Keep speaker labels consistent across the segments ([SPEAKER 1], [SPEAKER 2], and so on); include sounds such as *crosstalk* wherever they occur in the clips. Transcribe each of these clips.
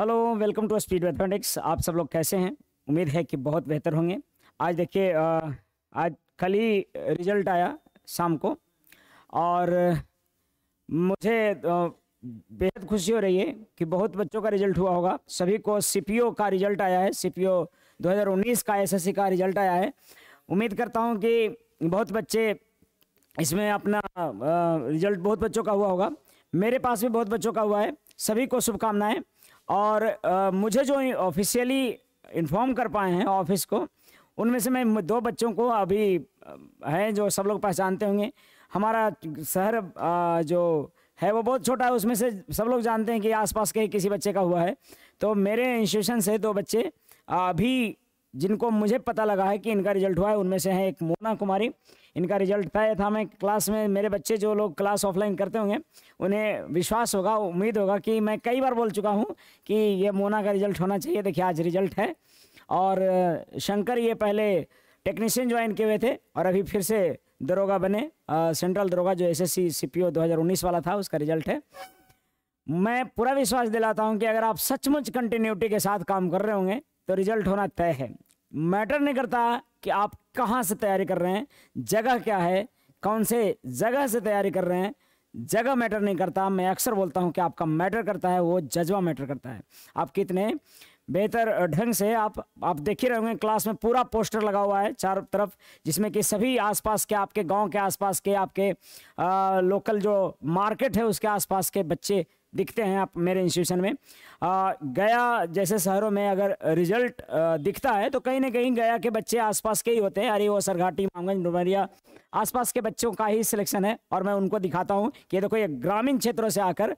[SPEAKER 1] hello welcome to speed mathematics आप सब लोग कैसे हैं उम्मीद है कि बहुत बेहतर होंगे आज देखिए आज कल ही रिजल्ट आया शाम को और मुझे बेहद खुशी हो रही है कि बहुत बच्चों का रिजल्ट हुआ होगा सभी को सीपीओ का रिजल्ट आया है सीपीओ 2019 का एसएससी का रिजल्ट आया है उम्मीद करता हूँ कि बहुत बच्चे इसमें अपना रिजल्ट बहुत बच्चों का हुआ होगा मेरे पास भी बहुत बच्चों का हुआ है सभी को शुभकामनाएँ और आ, मुझे जो ऑफिशियली इन्फॉर्म कर पाए हैं ऑफिस को उनमें से मैं दो बच्चों को अभी हैं जो सब लोग पहचानते होंगे हमारा शहर जो है वो बहुत छोटा है उसमें से सब लोग जानते हैं कि आसपास के किसी बच्चे का हुआ है तो मेरे इंस्टीट्यूशन से दो बच्चे अभी जिनको मुझे पता लगा है कि इनका रिजल्ट हुआ है उनमें से है एक मोना कुमारी इनका रिजल्ट पाया था मैं क्लास में मेरे बच्चे जो लोग क्लास ऑफलाइन करते होंगे उन्हें विश्वास होगा उम्मीद होगा कि मैं कई बार बोल चुका हूँ कि ये मोना का रिजल्ट होना चाहिए देखिए आज रिजल्ट है और शंकर ये पहले टेक्नीशियन ज्वाइन किए हुए थे और अभी फिर से दरोगा बने आ, सेंट्रल दरोगा जो S S C C P O दो हज़ार उन्नीस वाला था उसका रिजल्ट है मैं पूरा विश्वास दिलाता हूँ कि अगर आप सचमुच कंटिन्यूटी के साथ काम कर रहे होंगे तो रिजल्ट होना तय है मैटर नहीं करता कि आप कहाँ से तैयारी कर रहे हैं जगह क्या है कौन से जगह से तैयारी कर रहे हैं जगह मैटर नहीं करता मैं अक्सर बोलता हूँ कि आपका मैटर करता है वो जज्बा मैटर करता है आप कितने बेहतर ढंग से आप आप देख ही रहे होंगे क्लास में पूरा पोस्टर लगा हुआ है चारों तरफ जिसमें कि सभी आसपास के आपके गांव के आसपास के आपके आ, लोकल जो मार्केट है उसके आसपास के बच्चे दिखते हैं आप मेरे इंस्टीट्यूशन में आ, गया जैसे शहरों में अगर रिजल्ट आ, दिखता है तो कहीं ना कहीं गया के बच्चे आसपास के ही होते हैं अरे वो सरघाटी मामगंज डुमरिया आसपास के बच्चों का ही सिलेक्शन है और मैं उनको दिखाता हूँ कि देखो ये ग्रामीण क्षेत्रों से आकर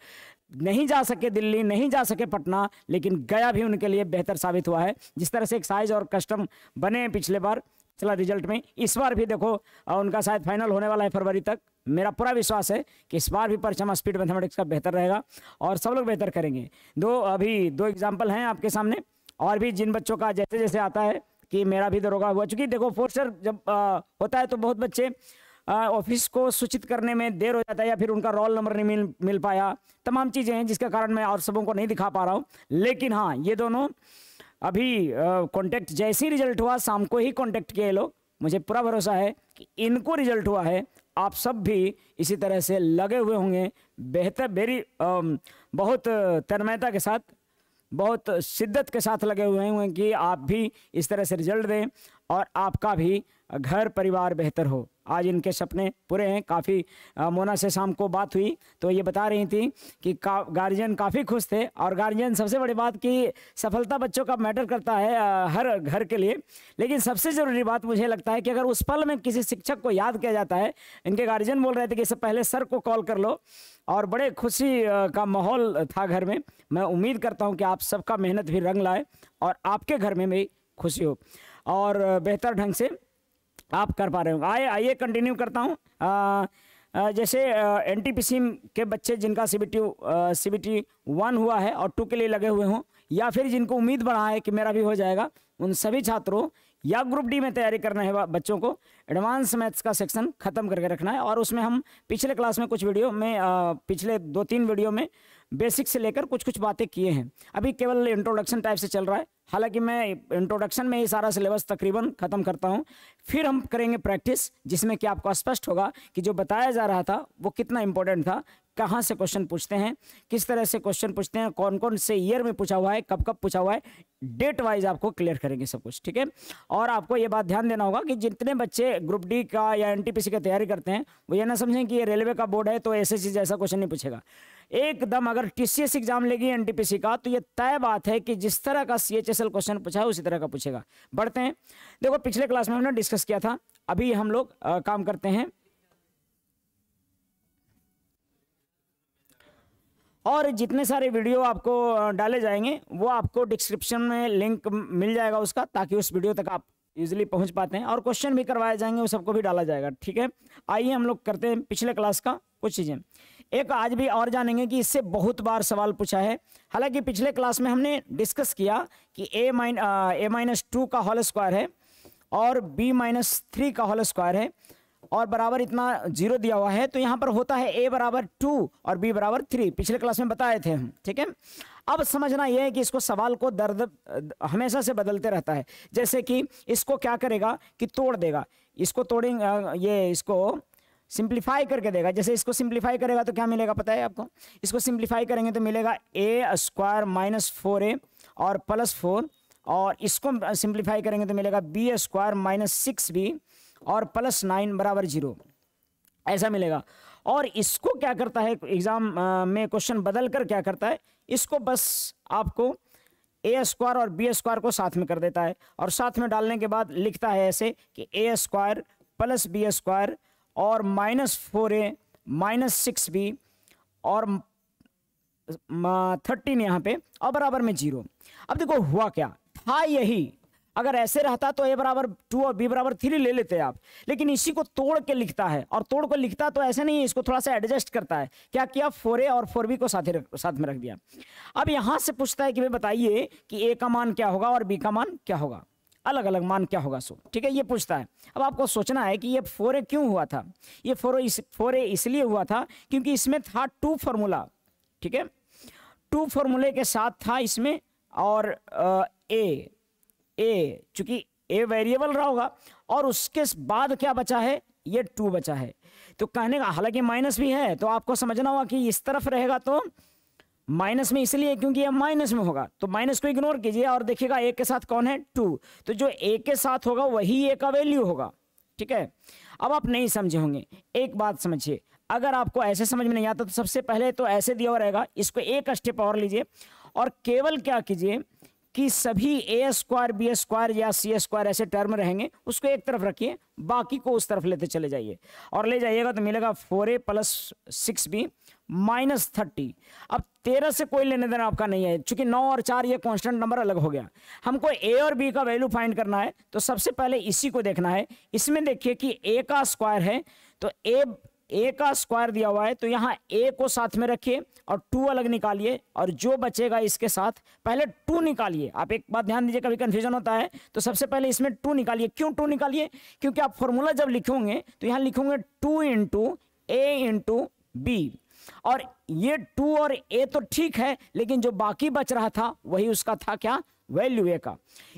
[SPEAKER 1] नहीं जा सके दिल्ली नहीं जा सके पटना लेकिन गया भी उनके लिए बेहतर साबित हुआ है जिस तरह से एक साइज और कस्टम बने हैं पिछले बार चला रिजल्ट में इस बार भी देखो उनका शायद फाइनल होने वाला है फरवरी तक मेरा पूरा विश्वास है कि इस बार भी परचमा स्पीड मैथमेटिक्स का बेहतर रहेगा और सब लोग बेहतर करेंगे दो अभी दो एग्जाम्पल हैं आपके सामने और भी जिन बच्चों का जैसे जैसे आता है कि मेरा भी दरोगा हुआ चूँकि देखो फोर्सर जब आ, होता है तो बहुत बच्चे ऑफिस को सूचित करने में देर हो जाता है या फिर उनका रोल नंबर नहीं मिल मिल पाया तमाम चीज़ें हैं जिसके कारण मैं और सबों को नहीं दिखा पा रहा हूँ लेकिन हाँ ये दोनों अभी कॉन्टैक्ट जैसे ही रिजल्ट हुआ शाम को ही कॉन्टैक्ट किए लोग मुझे पूरा भरोसा है कि इनको रिजल्ट हुआ है आप सब भी इसी तरह से लगे हुए होंगे बेहतर बेरी बहुत तन्मयता के साथ बहुत शिद्दत के साथ लगे हुए होंगे कि आप भी इस तरह से रिजल्ट दें और आपका भी घर परिवार बेहतर हो आज इनके सपने पूरे हैं काफ़ी मोना से शाम को बात हुई तो ये बता रही थी कि का, गार्जियन काफ़ी खुश थे और गार्जियन सबसे बड़ी बात कि सफलता बच्चों का मैटर करता है हर घर के लिए लेकिन सबसे ज़रूरी बात मुझे लगता है कि अगर उस पल में किसी शिक्षक को याद किया जाता है इनके गार्जियन बोल रहे थे कि इससे पहले सर को कॉल कर लो और बड़े खुशी का माहौल था घर में मैं उम्मीद करता हूँ कि आप सबका मेहनत भी रंग लाए और आपके घर में भी खुशी हो और बेहतर ढंग से आप कर पा रहे हो आए आइए कंटिन्यू करता हूँ जैसे एन के बच्चे जिनका सी बी टी वन हुआ है और टू के लिए लगे हुए हों या फिर जिनको उम्मीद बढ़ा है कि मेरा भी हो जाएगा उन सभी छात्रों या ग्रुप डी में तैयारी करना है बच्चों को एडवांस मैथ्स का सेक्शन ख़त्म करके रखना है और उसमें हम पिछले क्लास में कुछ वीडियो में पिछले दो तीन वीडियो में बेसिक से लेकर कुछ कुछ बातें किए हैं अभी केवल इंट्रोडक्शन टाइप से चल रहा है हालांकि मैं इंट्रोडक्शन में ही सारा सिलेबस तकरीबन ख़त्म करता हूँ फिर हम करेंगे प्रैक्टिस जिसमें कि आपको स्पष्ट होगा कि जो बताया जा रहा था वो कितना इंपॉर्टेंट था कहाँ से क्वेश्चन पूछते हैं किस तरह से क्वेश्चन पूछते हैं कौन कौन से ईयर में पूछा हुआ है कब कब पूछा हुआ है डेट वाइज आपको क्लियर करेंगे सब कुछ ठीक है और आपको ये बात ध्यान देना होगा कि जितने बच्चे ग्रुप डी का या एन का तैयारी करते हैं वो ये ना समझें कि ये रेलवे का बोर्ड है तो ऐसे चीज़ ऐसा क्वेश्चन नहीं पूछेगा एकदम अगर टीसीएस एग्जाम लेगी एनटीपीसी का तो ये तय बात है कि जिस तरह का सीएचएसएल क्वेश्चन पूछा है उसी तरह का पूछेगा बढ़ते हैं देखो पिछले क्लास में हमने डिस्कस किया था अभी हम लोग आ, काम करते हैं और जितने सारे वीडियो आपको डाले जाएंगे वो आपको डिस्क्रिप्शन में लिंक मिल जाएगा उसका ताकि उस वीडियो तक आप इजिली पहुंच पाते हैं और क्वेश्चन भी करवाए जाएंगे वो सबको भी डाला जाएगा ठीक है आइए हम लोग करते हैं पिछले क्लास का कुछ चीज़ें एक आज भी और जानेंगे कि इससे बहुत बार सवाल पूछा है हालांकि पिछले क्लास में हमने डिस्कस किया कि A mine A minus two का होल स्क्वायर है और बी माइनस थ्री का होल स्क्वायर है और बराबर इतना जीरो दिया हुआ है तो यहाँ पर होता है ए बराबर टू और बी बराबर थ्री पिछले क्लास में बताए थे हम ठीक है अब समझना यह है कि इसको सवाल को दर्द हमेशा से बदलते रहता है जैसे कि इसको क्या करेगा कि तोड़ देगा इसको तोड़ेंगे ये इसको सिंप्लीफाई करके देगा जैसे इसको सिंप्लीफाई करेगा तो क्या मिलेगा पता है आपको इसको सिंप्लीफाई करेंगे तो मिलेगा A square minus four A और प्लस फोर और इसको सिंप्लीफाई करेंगे तो मिलेगा B square minus six B और प्लस नाइन बराबर जीरो ऐसा मिलेगा और इसको क्या करता है एग्ज़ाम में क्वेश्चन बदल कर क्या करता है इसको बस आपको ए स्क्वायर और बी स्क्वायर को साथ में कर देता है और साथ में डालने के बाद लिखता है ऐसे कि A square plus B square और minus four A minus six B और थर्टीन यहाँ पे और बराबर में जीरो अब देखो हुआ क्या था यही अगर ऐसे रहता तो ए बराबर टू और बी बराबर थ्री ले लेते आप लेकिन इसी को तोड़ के लिखता है और तोड़ को लिखता तो ऐसे नहीं है इसको थोड़ा सा एडजस्ट करता है क्या किया फोर ए और फोर बी को साथ साथ में रख दिया अब यहाँ से पूछता है कि भाई बताइए कि ए का मान क्या होगा और बी का मान क्या होगा अलग अलग मान क्या होगा सो ठीक है ये पूछता है अब आपको सोचना है कि ये फोर ए क्यों हुआ था ये फोर इस फोर ए इसलिए हुआ था क्योंकि इसमें था टू फॉर्मूला ठीक है टू फॉर्मूले के साथ था इसमें और ए ए चूंकि ए वेरिएबल रहा होगा और उसके बाद क्या बचा है ये टू बचा है तो कहने का हालांकि माइनस भी है तो आपको समझना होगा कि इस तरफ रहेगा तो माइनस में इसलिए क्योंकि ये माइनस में होगा तो माइनस को इग्नोर कीजिए और देखिएगा एक के साथ कौन है टू तो जो एक के साथ होगा वही ए का वैल्यू होगा ठीक है अब आप नहीं समझे होंगे एक बात समझिए अगर आपको ऐसे समझ में नहीं आता तो सबसे पहले तो ऐसे दिया हुआ रहेगा इसको एक स्टेप और लीजिए और केवल क्या कीजिए कि सभी ए स्क्वायर बी स्क्वायर या सी स्क्वायर ऐसे टर्म रहेंगे उसको एक तरफ रखिए बाकी को उस तरफ लेते चले जाइए और ले जाइएगा तो मिलेगा four A plus six B minus thirty अब तेरह से कोई लेने देना आपका नहीं है चूंकि नौ और चार ये कांस्टेंट नंबर अलग हो गया हमको ए और बी का वैल्यू फाइंड करना है तो सबसे पहले इसी को देखना है इसमें देखिए कि ए का स्क्वायर है तो ए ए का स्क्वायर दिया हुआ है तो यहाँ ए को साथ में रखिए और टू अलग निकालिए और जो बचेगा इसके साथ पहले टू निकालिए आप एक बात ध्यान दीजिए कभी कन्फ्यूजन होता है तो सबसे पहले इसमें टू निकालिए क्यों टू निकालिए क्योंकि आप फॉर्मूला जब लिखोगे तो यहाँ लिखोगे two into A into B और ये टू और ए तो ठीक है लेकिन जो बाकी बच रहा था वही उसका था क्या वैल्यू ए का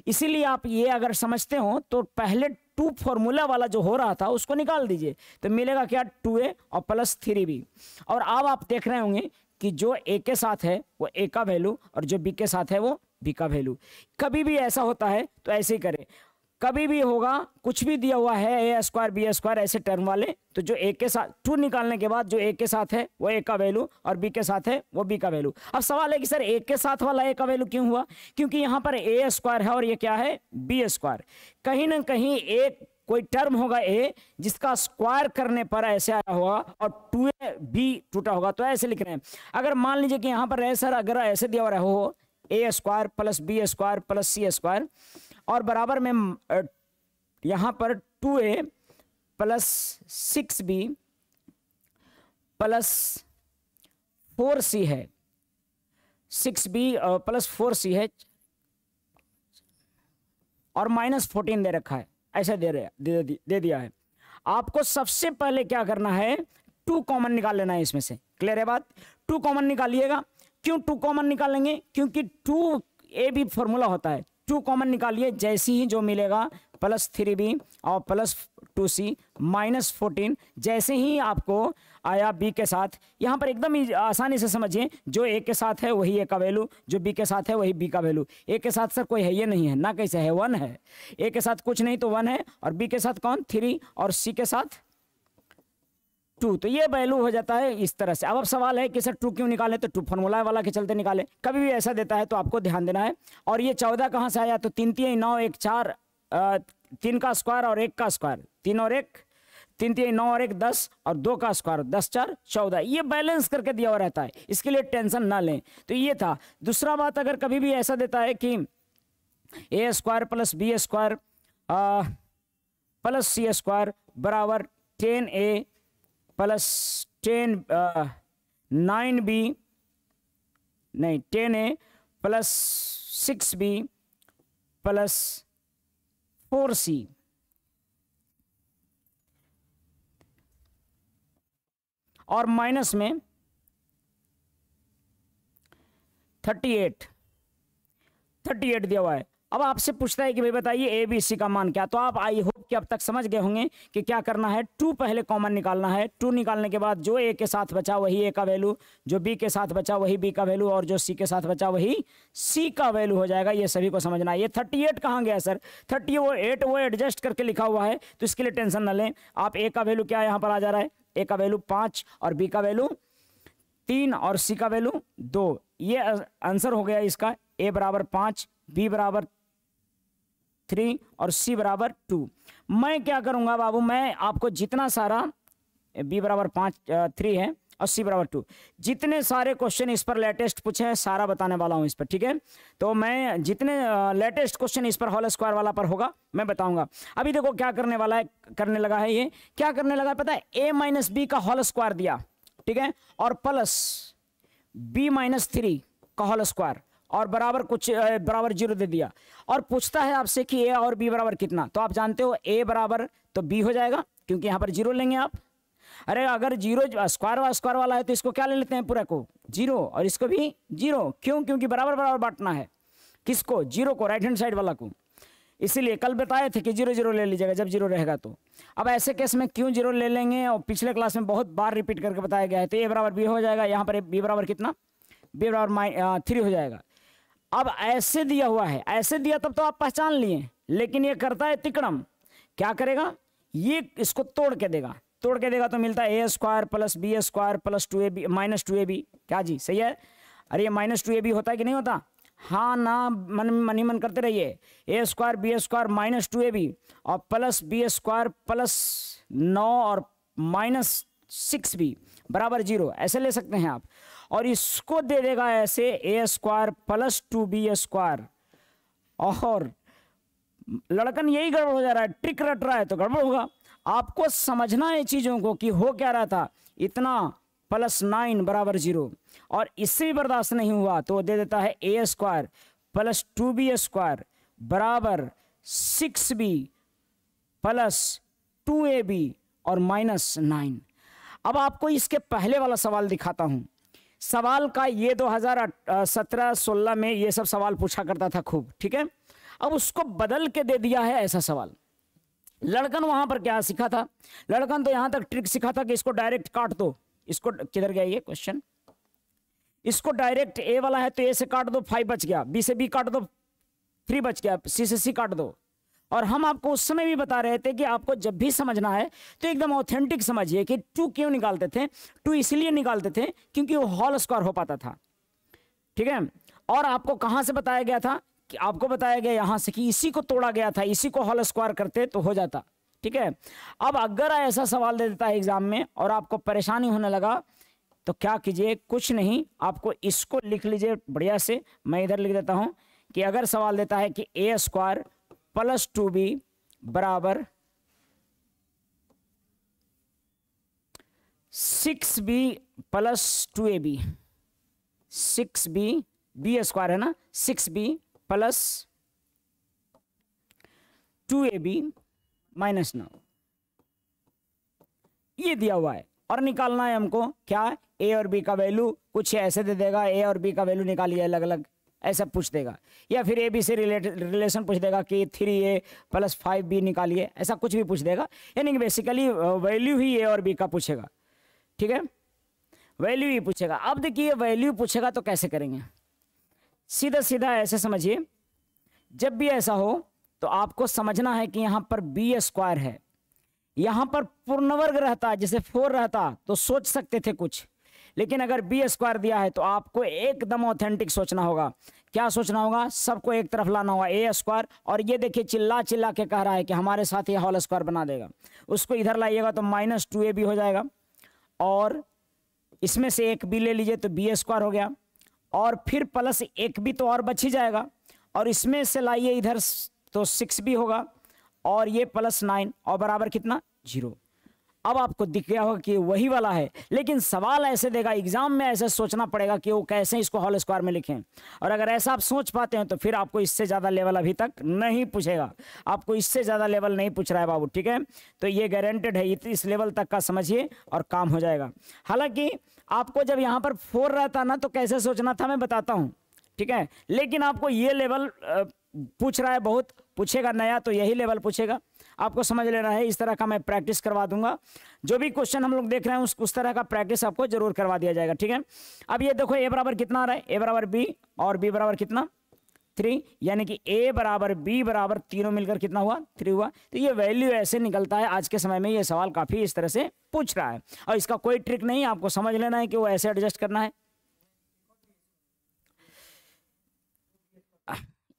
[SPEAKER 1] इसीलिए आप ये अगर समझते हो तो पहले टू फॉर्मूला वाला जो हो रहा था उसको निकाल दीजिए तो मिलेगा क्या टू ए और प्लस थ्री बी और अब आप देख रहे होंगे कि जो ए के साथ है वो ए का वैल्यू और जो बी के साथ है वो बी का वैल्यू कभी भी ऐसा होता है तो ऐसे ही करें कभी भी होगा कुछ भी दिया हुआ है ए स्क्वायर बी स्क्वायर ऐसे टर्म वाले तो जो ए के साथ टू निकालने के बाद जो ए के साथ है वो ए का वैल्यू और बी के साथ है वो बी का वैल्यू अब सवाल है कि सर ए के साथ वाला ए का वैल्यू क्यों हुआ क्योंकि यहाँ पर ए स्क्वायर है और ये क्या है बी स्क्वायर कहीं ना कहीं एक कोई टर्म होगा ए जिसका स्क्वायर करने पर ऐसे आया होगा और टू ए बी टूटा होगा तो ऐसे लिख रहे हैं अगर मान लीजिए कि यहाँ पर रहे सर अगर ऐसे दिया हुआ हो A square plus B square plus C square और बराबर में यहाँ पर two A plus six B plus four C है six B plus four C है और माइनस फोर्टीन दे रखा है ऐसे दे रहे दे, दे दिया है आपको सबसे पहले क्या करना है टू कॉमन निकाल लेना है इसमें से क्लियर है बात टू कॉमन निकालिएगा क्यों टू कॉमन निकालेंगे क्योंकि टू ए भी फॉर्मूला होता है टू कॉमन निकालिए जैसे ही जो मिलेगा प्लस थ्री बी और plus two C minus fourteen जैसे ही आपको आया बी के साथ यहाँ पर एकदम आसानी से समझिए जो ए के साथ है वही ए का वैल्यू जो बी के साथ है वही बी का वैल्यू ए के साथ सर कोई है ये नहीं है ना कैसे है वन है ए के साथ कुछ नहीं तो वन है और बी के साथ कौन थ्री और सी के साथ टू तो ये वैल्यू हो जाता है इस तरह से अब अब सवाल है कि सर टू क्यों निकाले तो टू फॉर्मूला वाला के चलते निकाले कभी भी ऐसा देता है तो आपको ध्यान देना है और ये चौदह कहाँ से आया तो तीन तीन नौ एक चार तीन का स्क्वायर और एक का स्क्वायर तीन और एक तीन तीन नौ और एक दस और दो का स्क्वायर दस चार चौदह ये बैलेंस करके दिया हुआ रहता है इसके लिए टेंशन ना लें तो ये था दूसरा बात अगर कभी भी ऐसा देता है कि A square plus B square plus C square बराबर ten A plus ten nine B नहीं ten A plus six B plus four C और माइनस में थर्टी एट थर्टी एट दिया हुआ है अब आपसे पूछता है कि भाई बताइए ए बी सी का मान क्या तो आप आई होप कि अब तक समझ गए होंगे कि क्या करना है टू पहले कॉमन निकालना है टू निकालने के बाद जो ए के साथ बचा वही ए का वैल्यू जो बी के साथ बचा वही बी का वैल्यू और जो सी के साथ बचा वही सी का वैल्यू हो जाएगा ये सभी को समझना है ये थर्टी एट कहाँ गया सर थर्टी वो एट वो एडजस्ट करके लिखा हुआ है तो इसके लिए टेंशन ना लें आप ए का वैल्यू क्या यहाँ पर आ जा रहा है ए का वैल्यू पाँच और बी का वैल्यू तीन और सी का वैल्यू दो ये आंसर हो गया इसका ए बराबर पाँच बी बराबर थ्री और सी बराबर टू मैं क्या करूंगा बाबू मैं आपको जितना सारा बी बराबर पाँच थ्री है और सी बराबर टू जितने सारे क्वेश्चन इस पर लेटेस्ट पूछे हैं सारा बताने वाला हूं इस पर ठीक है तो मैं जितने लेटेस्ट क्वेश्चन इस पर हॉल स्क्वायर वाला पर होगा मैं बताऊंगा अभी देखो क्या करने वाला है करने लगा है ये क्या करने लगा है पता है ए माइनस बी का हॉल स्क्वायर दिया ठीक है और प्लस बी माइनस थ्री का हॉल स्क्वायर और बराबर कुछ बराबर जीरो दे दिया और पूछता है आपसे कि ए और बी बराबर कितना तो आप जानते हो ए बराबर तो बी हो जाएगा क्योंकि यहाँ पर जीरो लेंगे आप अरे अगर जीरो स्क्वायर वा स्क्वायर वाला है तो इसको क्या ले लेते हैं पूरे को जीरो और इसको भी जीरो क्यों क्योंकि बराबर बराबर बांटना है किसको जीरो को राइट हैंड साइड वाला को इसीलिए कल बताए थे कि जीरो जीरो ले लीजिएगा जब जीरो रहेगा तो अब ऐसे केस में क्यों जीरो ले लेंगे और पिछले क्लास में बहुत बार रिपीट करके बताया गया है तो ए बराबर बी हो जाएगा यहाँ पर बी बराबर कितना बी बराबर माइ थ्री हो जाएगा अब ऐसे दिया हुआ है ऐसे दिया तब तो आप पहचान लिए लेकिन ये करता है तिकड़म क्या करेगा ये इसको तोड़ के देगा तोड़ के देगा तो मिलता है A square plus B square plus two A B minus two A B क्या जी सही है अरे ये माइनस टू ए बी होता है कि नहीं होता हाँ ना मन मन ही मन करते रहिए A square B square minus two A B और प्लस बी स्क्वायर प्लस नौ और माइनस सिक्स बी बराबर जीरो ऐसे ले सकते हैं आप और इसको दे देगा ऐसे A square plus two B square और लड़कन यही गड़बड़ हो जा रहा है ट्रिक रट रहा है तो गड़बड़ होगा आपको समझना है चीज़ों को कि हो क्या रहा था इतना प्लस नाइन बराबर जीरो और इससे भी बर्दाश्त नहीं हुआ तो दे देता है A square plus two B square बराबर six B plus two A B और माइनस नाइन अब आपको इसके पहले वाला सवाल दिखाता हूं सवाल का ये 2017-16 में ये सब सवाल पूछा करता था खूब ठीक है अब उसको बदल के दे दिया है ऐसा सवाल लड़कन वहां पर क्या सीखा था लड़कन तो यहां तक ट्रिक सीखा था कि इसको डायरेक्ट काट दो इसको किधर गया ये क्वेश्चन इसको डायरेक्ट ए वाला है तो ए से काट दो फाइव बच गया बी से बी काट दो थ्री बच गया सी से सी काट दो और हम आपको उस समय भी बता रहे थे कि आपको जब भी समझना है तो एकदम ऑथेंटिक समझिए कि टू क्यों निकालते थे टू इसलिए निकालते थे क्योंकि वो हॉल स्क्वायर हो पाता था ठीक है और आपको कहाँ से बताया गया था कि आपको बताया गया यहाँ से कि इसी को तोड़ा गया था इसी को हॉल स्क्वायर करते तो हो जाता ठीक है अब अगर ऐसा सवाल दे देता है एग्जाम में और आपको परेशानी होने लगा तो क्या कीजिए कुछ नहीं आपको इसको लिख लीजिए बढ़िया से मैं इधर लिख देता हूँ कि अगर सवाल देता है कि A square plus two B बराबर six B plus two A B six B B square है ना six B plus two A B minus नौ ये दिया हुआ है और निकालना है हमको क्या ए और बी का वैल्यू कुछ ऐसे दे देगा ए और बी का वैल्यू निकालिए अलग अलग ऐसा पूछ देगा या फिर ए बी से रिलेटेड रिलेशन पूछ देगा कि three A plus five B निकालिए ऐसा कुछ भी पूछ देगा यानी कि बेसिकली वैल्यू ही ए और बी का पूछेगा ठीक है वैल्यू ही पूछेगा अब देखिए वैल्यू पूछेगा तो कैसे करेंगे सीधा सीधा ऐसे समझिए जब भी ऐसा हो तो आपको समझना है कि यहाँ पर बी स्क्वायर है यहाँ पर पूर्णवर्ग रहता जैसे फोर रहता तो सोच सकते थे कुछ लेकिन अगर बी स्क्वायर दिया है तो आपको एकदम ऑथेंटिक सोचना होगा क्या सोचना होगा सबको एक तरफ लाना होगा ए स्क्वायर और ये देखिए चिल्ला चिल्ला के कह रहा है कि हमारे साथ ये हॉल स्क्वायर बना देगा उसको इधर लाइएगा तो माइनस टू ए बी हो जाएगा और इसमें से एक बी ले लीजिए तो बी स्क्वायर हो गया और फिर प्लस एक बी तो और बच ही जाएगा और इसमें से लाइए इधर तो सिक्स भी होगा और ये प्लस नाइन और बराबर कितना जीरो अब आपको दिख गया होगा कि वही वाला है लेकिन सवाल ऐसे देगा एग्जाम में ऐसे सोचना पड़ेगा कि वो कैसे इसको हॉल स्क्वायर में लिखें और अगर ऐसा आप सोच पाते हैं तो फिर आपको इससे ज़्यादा लेवल अभी तक नहीं पूछेगा आपको इससे ज़्यादा लेवल नहीं पूछ रहा है बाबू ठीक है तो ये गारंटेड है इस लेवल तक का समझिए और काम हो जाएगा हालांकि आपको जब यहाँ पर फोर रहता ना तो कैसे सोचना था मैं बताता हूँ ठीक है लेकिन आपको ये लेवल पूछ रहा है बहुत पूछेगा नया तो यही लेवल पूछेगा आपको समझ लेना है इस तरह का मैं प्रैक्टिस करवा दूंगा जो भी क्वेश्चन हम लोग देख रहे हैं उस उस तरह का प्रैक्टिस आपको जरूर करवा दिया जाएगा ठीक है अब ये देखो ए बराबर कितना आ रहा है ए बराबर बी और बी बराबर कितना थ्री यानी कि ए बराबर बी बराबर तीनों मिलकर कितना हुआ थ्री हुआ तो ये वैल्यू ऐसे निकलता है आज के समय में ये सवाल काफ़ी इस तरह से पूछ रहा है और इसका कोई ट्रिक नहीं आपको समझ लेना है कि वो ऐसे एडजस्ट करना है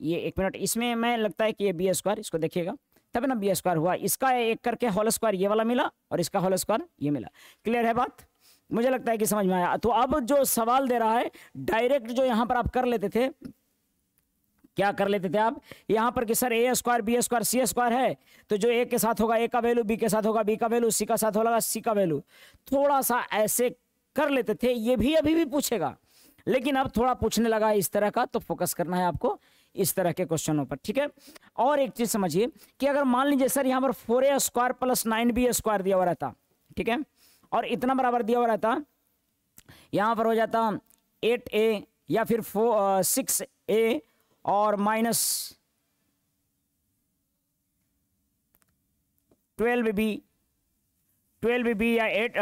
[SPEAKER 1] ये एक मिनट इसमें मैं लगता है कि ये बी स्क्वायर इसको देखिएगा तब ना बी स्क्वायर हुआ इसका एक करके होल स्क्वायर ये वाला मिला और इसका होल स्क्वायर ये मिला क्लियर है बात मुझे लगता है कि समझ में आया तो अब जो सवाल दे रहा है डायरेक्ट जो यहाँ पर आप कर लेते थे क्या कर लेते थे आप यहाँ पर कि sir A square B square C square है तो जो ए के साथ होगा ए का वैल्यू बी के साथ होगा बी का वैल्यू सी का साथ होगा सी का वैल्यू थोड़ा सा ऐसे कर लेते थे ये भी अभी भी पूछेगा लेकिन अब थोड़ा पूछने लगा है इस तरह का तो फोकस करना है आपको इस तरह के क्वेश्चनों पर ठीक है और एक चीज समझिए कि अगर मान लीजिए सर यहाँ पर four A square plus nine B square दिया हुआ रहता ठीक है और इतना बराबर दिया हुआ रहता यहाँ पर हो जाता एट ए या फिर सिक्स ए और minus twelve B twelve B या एट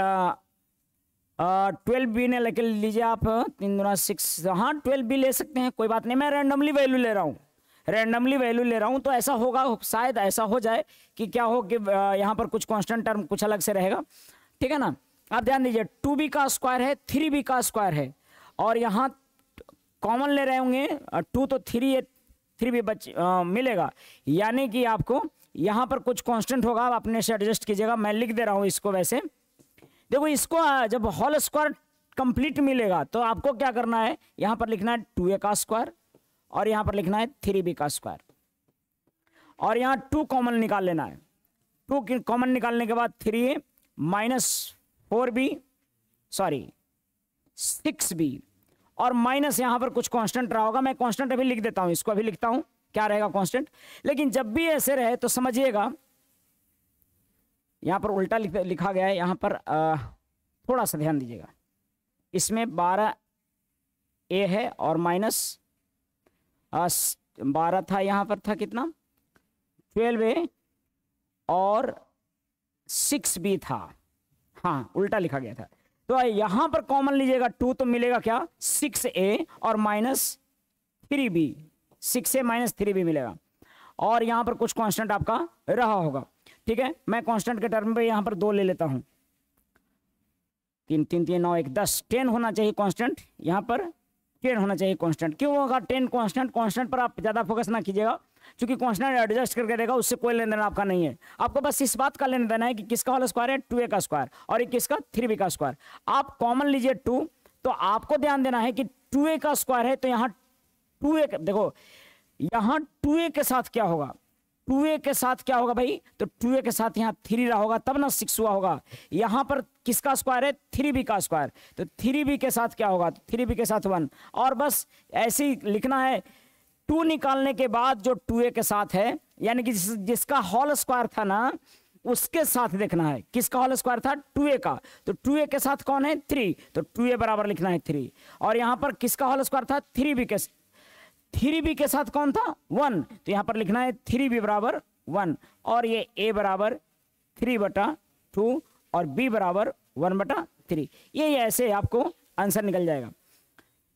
[SPEAKER 1] ट्वेल्व बी ने लेके लीजिए आप तीन दुना सिक्स हाँ ट्वेल्व बी ले सकते हैं कोई बात नहीं मैं रैंडमली वैल्यू ले रहा हूँ रैंडमली वैल्यू ले रहा हूँ तो ऐसा होगा शायद ऐसा हो जाए कि क्या हो कि यहाँ पर कुछ कॉन्स्टेंट टर्म कुछ अलग से रहेगा ठीक है ना आप ध्यान दीजिए टू बी का स्क्वायर है थ्री बी का स्क्वायर है और यहाँ कॉमन ले रहे होंगे टू तो थ्री थ्री बी बच मिलेगा यानी कि आपको यहाँ पर कुछ कांस्टेंट होगा आप अपने से एडजस्ट कीजिएगा मैं लिख दे रहा हूँ इसको वैसे देखो इसको जब होल स्क्वायर कंप्लीट मिलेगा तो आपको क्या करना है यहां पर लिखना है टू ए का स्क्वायर और यहां पर लिखना है थ्री बी का स्क्वायर और यहां टू कॉमन निकाल लेना है टू कॉमन निकालने के बाद three A minus four B sorry six B और माइनस यहां पर कुछ कांस्टेंट रहा होगा मैं कांस्टेंट अभी लिख देता हूं इसको अभी लिखता हूं क्या रहेगा कांस्टेंट लेकिन जब भी ऐसे रहे तो समझिएगा यहाँ पर उल्टा लिख, लिखा गया है यहाँ पर आ, थोड़ा सा ध्यान दीजिएगा इसमें बारह ए है और माइनस बारह था यहाँ पर था कितना ट्वेल्व ए और सिक्स बी था हाँ उल्टा लिखा गया था तो यहाँ पर कॉमन लीजिएगा टू तो मिलेगा क्या सिक्स ए और minus three B six A minus three B मिलेगा और यहाँ पर कुछ कांस्टेंट आपका रहा होगा ठीक है मैं कांस्टेंट के टर्म पे यहाँ पर दो ले लेता हूँ तीन तीन तीन नौ एक दस टेन होना चाहिए कांस्टेंट यहाँ पर टेन होना चाहिए कांस्टेंट क्यों होगा टेन कांस्टेंट कांस्टेंट पर आप ज़्यादा फोकस ना कीजिएगा क्योंकि कांस्टेंट एडजस्ट करके देगा उससे कोई लेन देन आपका नहीं है आपको बस इस बात का लेन देना है कि किसका वाला स्क्वायर है टू ए का स्क्वायर और एक किसका थ्री बी का स्क्वायर आप कॉमन लीजिए टू तो आपको ध्यान देना है कि टू ए का स्क्वायर है तो यहाँ टू ए देखो यहाँ टू ए के साथ क्या होगा टू ए के साथ क्या होगा भाई तो टू ए के साथ यहाँ थ्री रहा होगा तब ना सिक्स हुआ होगा यहाँ पर किसका स्क्वायर है थ्री बी का स्क्वायर तो थ्री बी के साथ क्या होगा तो थ्री बी के साथ वन और बस ऐसे ही लिखना है टू निकालने के बाद जो टू ए के साथ है यानी कि जिस, जिसका हॉल स्क्वायर था ना उसके साथ देखना है किसका हॉल स्क्वायर था टू ए का तो टू ए के साथ कौन है थ्री तो टू ए बराबर लिखना है थ्री और यहाँ पर किसका हॉल स्क्वायर था थ्री बी के थ्री बी के साथ कौन था वन तो यहां पर लिखना है थ्री बी बराबर वन और ये ए बराबर थ्री बटा टू और बी बराबर वन बटा थ्री ये ऐसे आपको आंसर निकल जाएगा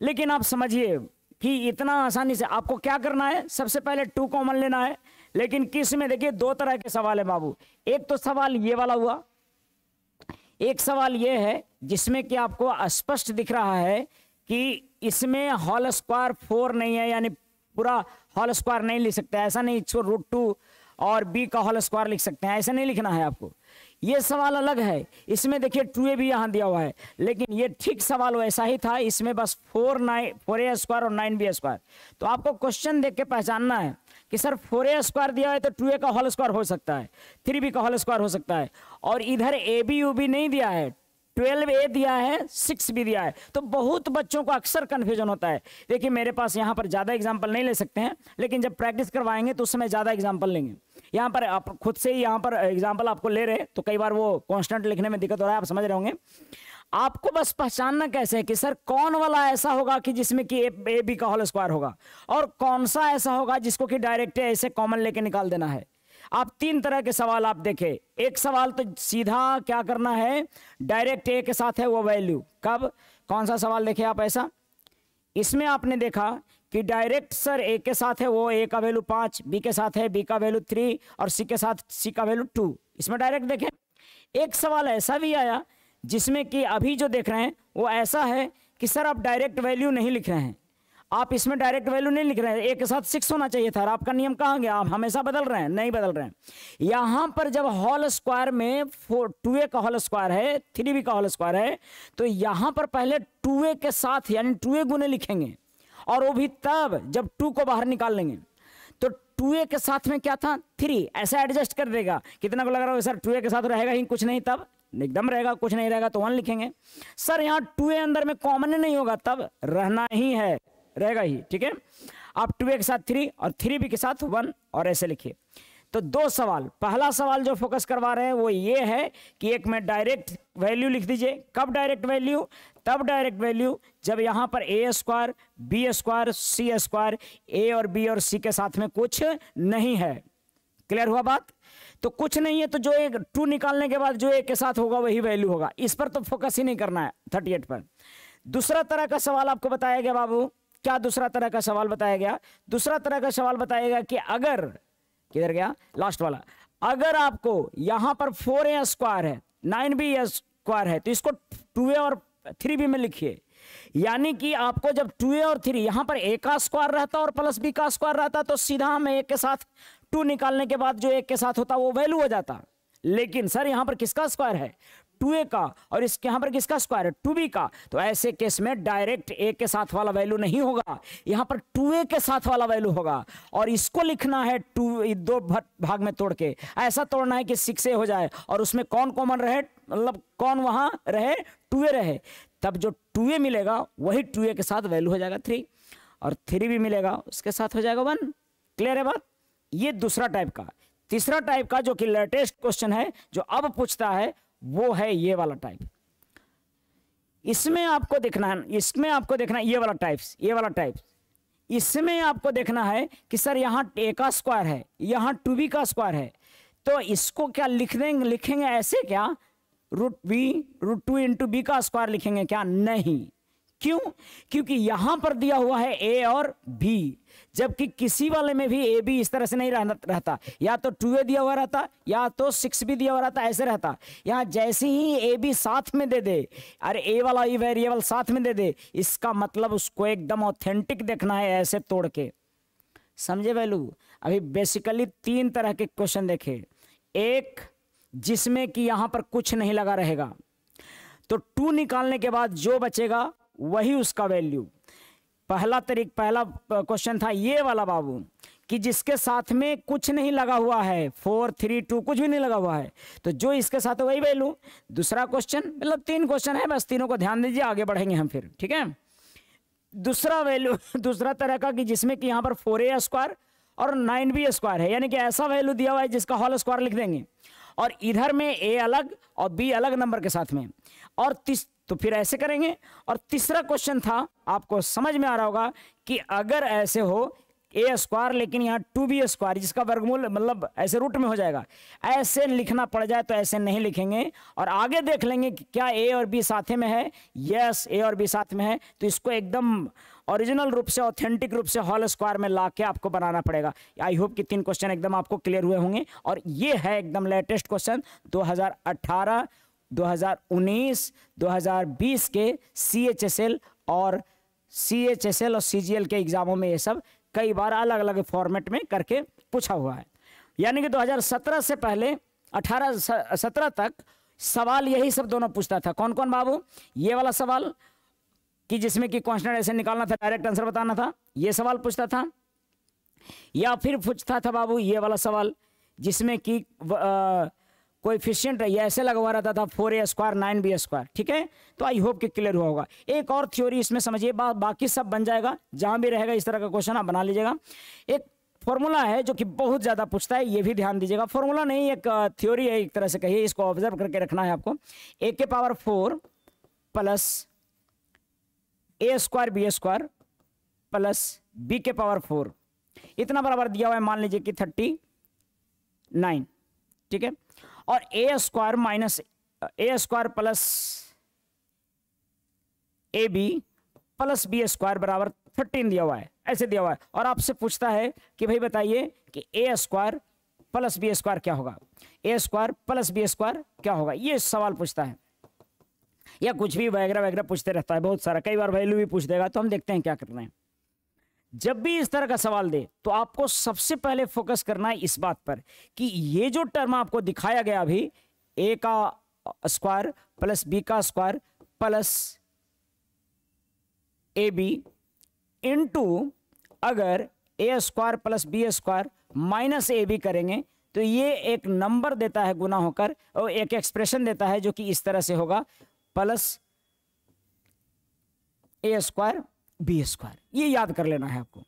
[SPEAKER 1] लेकिन आप समझिए कि इतना आसानी से आपको क्या करना है सबसे पहले टू कॉमन लेना है लेकिन किस में देखिए दो तरह के सवाल है बाबू एक तो सवाल ये वाला हुआ एक सवाल ये है जिसमें कि आपको स्पष्ट दिख रहा है कि इसमें हॉल स्क्वायर फोर नहीं है यानी पूरा हॉल स्क्वायर नहीं लिख सकते ऐसा नहीं इसको रूट टू और बी का हॉल स्क्वायर लिख सकते हैं ऐसा नहीं लिखना है आपको ये सवाल अलग है इसमें देखिए टू ए भी यहाँ दिया हुआ है लेकिन ये ठीक सवाल वैसा ही था इसमें बस four nine four A square और नाइन बी स्क्वायर तो आपको क्वेश्चन देख के पहचानना है कि सर फोर ए स्क्वायर दिया है तो टू ए का हॉल स्क्वायर हो सकता है थ्री बी का होल स्क्वायर हो सकता है और इधर ए बी यू बी नहीं दिया है ट्वेल्व ए दिया है सिक्स भी दिया है तो बहुत बच्चों को अक्सर कन्फ्यूजन होता है देखिए मेरे पास यहाँ पर ज़्यादा एग्जाम्पल नहीं ले सकते हैं लेकिन जब प्रैक्टिस करवाएंगे तो उस समय ज़्यादा एग्जाम्पल लेंगे यहाँ पर आप खुद से ही यहाँ पर एग्जाम्पल आपको ले रहे तो कई बार वो कॉन्स्टेंट लिखने में दिक्कत हो रहा है आप समझ रहे होंगे आपको बस पहचानना कैसे है कि सर कौन वाला ऐसा होगा कि जिसमें कि ए बी का होल स्क्वायर होगा और कौन सा ऐसा होगा जिसको कि डायरेक्ट ऐसे कॉमन लेके निकाल देना है आप तीन तरह के सवाल आप देखें एक सवाल तो सीधा क्या करना है डायरेक्ट ए के साथ है वो वैल्यू कब कौन सा सवाल देखे आप ऐसा इसमें आपने देखा कि डायरेक्ट सर ए के साथ है वो ए का वैल्यू पांच बी के साथ है बी का वैल्यू थ्री और सी के साथ सी का वैल्यू टू इसमें डायरेक्ट देखें एक सवाल ऐसा भी आया जिसमें कि अभी जो देख रहे हैं वो ऐसा है कि सर आप डायरेक्ट वैल्यू नहीं लिख रहे हैं आप इसमें डायरेक्ट वैल्यू नहीं लिख रहे हैं एक के साथ सिक्स होना चाहिए था आपका नियम कहाँ गया आप हमेशा बदल रहे हैं नहीं बदल रहे हैं यहाँ पर जब हॉल स्क्वायर में फोर टू ए का हॉल स्क्वायर है थ्री बी का हॉल स्क्वायर है तो यहाँ पर पहले टू ए के साथ यानी टू ए गुने लिखेंगे और वो भी तब जब टू को बाहर निकाल लेंगे तो टू ए के साथ में क्या था थ्री ऐसा एडजस्ट कर देगा कितना को लग रहा होगा सर टू ए के साथ रहेगा ही कुछ नहीं तब एकदम रहेगा कुछ नहीं रहेगा तो वन लिखेंगे सर यहाँ टू ए अंदर में कॉमन नहीं होगा तब रहना ही है रहेगा ही ठीक है आप टू के साथ थ्री और थ्री बी के साथ वन और ऐसे लिखिए तो दो सवाल पहला सवाल जो फोकस करवा रहे हैं वो ये है कि एक में डायरेक्ट वैल्यू लिख दीजिए कब डायरेक्ट वैल्यू तब डायरेक्ट वैल्यू जब यहाँ पर A square B square C square A और बी और सी के साथ में कुछ नहीं है क्लियर हुआ बात तो कुछ नहीं है तो जो एक टू निकालने के बाद जो एक के साथ होगा वही वैल्यू होगा इस पर तो फोकस ही नहीं करना है थर्टी एट पर दूसरा तरह का सवाल आपको बताया गया बाबू क्या दूसरा तरह का सवाल बताया गया दूसरा तरह का सवाल बताया गया कि अगर किधर गया लास्ट वाला अगर आपको यहां पर फोर ए स्क्वायर है नाइन बी स्क्वायर है तो इसको टू ए और थ्री बी में लिखिए यानी कि आपको जब टू ए और थ्री यहां पर ए का स्क्वायर रहता और प्लस बी का स्क्वायर रहता तो सीधा हमें एक के साथ टू निकालने के बाद जो एक के साथ होता वो वैल्यू हो जाता लेकिन सर यहां पर किसका स्क्वायर है टू ए का और इसके यहाँ पर किसका स्क्वायर है टू बी का तो ऐसे केस में डायरेक्ट ए के साथ वाला वैल्यू नहीं होगा यहाँ पर टू ए के साथ वाला वैल्यू होगा और इसको लिखना है टू दो भाग में तोड़ के ऐसा तोड़ना है कि सिक्स ए हो जाए और उसमें कौन कॉमन रहे मतलब कौन वहाँ रहे टू ए रहे तब जो टू ए मिलेगा वही टू ए के साथ वैल्यू हो जाएगा थ्री और थ्री भी मिलेगा उसके साथ हो जाएगा वन क्लियर है बात ये दूसरा टाइप का तीसरा टाइप का जो कि लेटेस्ट क्वेश्चन है जो अब पूछता है वो है ये वाला टाइप इसमें आपको देखना है इसमें आपको देखना है ये वाला टाइप्स ये वाला टाइप्स इसमें आपको देखना है कि सर यहाँ ए का स्क्वायर है यहाँ टू बी का स्क्वायर है तो इसको क्या लिख देंगे लिखेंगे ऐसे क्या root B root two into B का स्क्वायर लिखेंगे क्या नहीं क्यों क्योंकि यहां पर दिया हुआ है ए और बी जबकि किसी वाले में भी ए बी इस तरह से नहीं रहता या तो टू ए दिया हुआ रहता या तो सिक्स भी दिया हुआ रहता ऐसे रहता यहाँ जैसे ही ए बी साथ में दे दे अरे ए वाला ई वेरिएबल साथ में दे दे इसका मतलब उसको एकदम ऑथेंटिक देखना है ऐसे तोड़ के समझे वैलू अभी बेसिकली तीन तरह के क्वेश्चन देखे एक जिसमें कि यहाँ पर कुछ नहीं लगा रहेगा तो टू निकालने के बाद जो बचेगा वही उसका वैल्यू पहला तरीक पहला क्वेश्चन था ये वाला बाबू कि जिसके साथ में कुछ नहीं लगा हुआ है फोर थ्री टू कुछ भी नहीं लगा हुआ है तो जो इसके साथ वही वैल्यू दूसरा क्वेश्चन मतलब तीन क्वेश्चन है बस तीनों को ध्यान दीजिए आगे बढ़ेंगे हम फिर ठीक है दूसरा वैल्यू *laughs* दूसरा तरह का कि जिसमें कि यहाँ पर फोर ए स्क्वायर और नाइन बी स्क्वायर है यानी कि ऐसा वैल्यू दिया हुआ है जिसका हॉल स्क्वायर लिख देंगे और इधर में ए अलग और बी अलग नंबर के साथ में और तो फिर ऐसे करेंगे और तीसरा क्वेश्चन था आपको समझ में आ रहा होगा कि अगर ऐसे हो ए स्क्वायर लेकिन यहाँ टू बी स्क्वायर जिसका वर्गमूल मतलब ऐसे रूट में हो जाएगा ऐसे लिखना पड़ जाए तो ऐसे नहीं लिखेंगे और आगे देख लेंगे कि क्या ए और बी साथ में है यस ए और बी साथ में है तो इसको एकदम ओरिजिनल रूप से ऑथेंटिक रूप से हॉल स्क्वायर में ला के आपको बनाना पड़ेगा आई होप कि तीन क्वेश्चन एकदम आपको क्लियर हुए होंगे और ये है एकदम लेटेस्ट क्वेश्चन दो 2019, 2020 के सी एच एस एल और सी एच एस एल और सी जी एल के एग्ज़ामों में ये सब कई बार अलग अलग फॉर्मेट में करके पूछा हुआ है यानी कि 2017 से पहले 18 सत्रह तक सवाल यही सब दोनों पूछता था कौन कौन बाबू ये वाला सवाल कि जिसमें कि क्वेश्चन ऐसे निकालना था डायरेक्ट आंसर बताना था ये सवाल पूछता था या फिर पूछता था बाबू ये वाला सवाल जिसमें कि है ये ऐसे लगवा रहा था four A square nine B square ठीक है तो आई होप कि क्लियर हुआ होगा एक और थ्योरी इसमें समझिए बा, बाकी सब बन जाएगा जहां भी रहेगा इस तरह का क्वेश्चन आप बना लीजिएगा एक फॉर्मूला है जो कि बहुत ज़्यादा पूछता है ये भी ध्यान दीजिएगा फॉर्मूला नहीं एक थ्योरी है एक तरह से कहिए इसको ऑब्जर्व करके रखना है आपको ए के power four plus A square B square plus B के पावर फोर इतना बराबर दिया हुआ है मान लीजिए कि थर्टी नाइन ठीक है और A square minus A square plus A B plus B square बराबर थर्टीन दिया हुआ है ऐसे दिया हुआ है और आपसे पूछता है कि भाई बताइए कि A square plus B square क्या होगा A square plus B square क्या होगा ये सवाल पूछता है या कुछ भी वगैरह वगैरह पूछते रहता है बहुत सारा कई बार वैल्यू भी पूछ देगा तो हम देखते हैं क्या करना है जब भी इस तरह का सवाल दे तो आपको सबसे पहले फोकस करना है इस बात पर कि ये जो टर्म आपको दिखाया गया अभी ए का स्क्वायर प्लस बी का square plus A B into अगर A square plus B square minus A B करेंगे तो ये एक नंबर देता है गुना होकर और एक एक्सप्रेशन देता है जो कि इस तरह से होगा plus A square B square ये याद कर लेना है आपको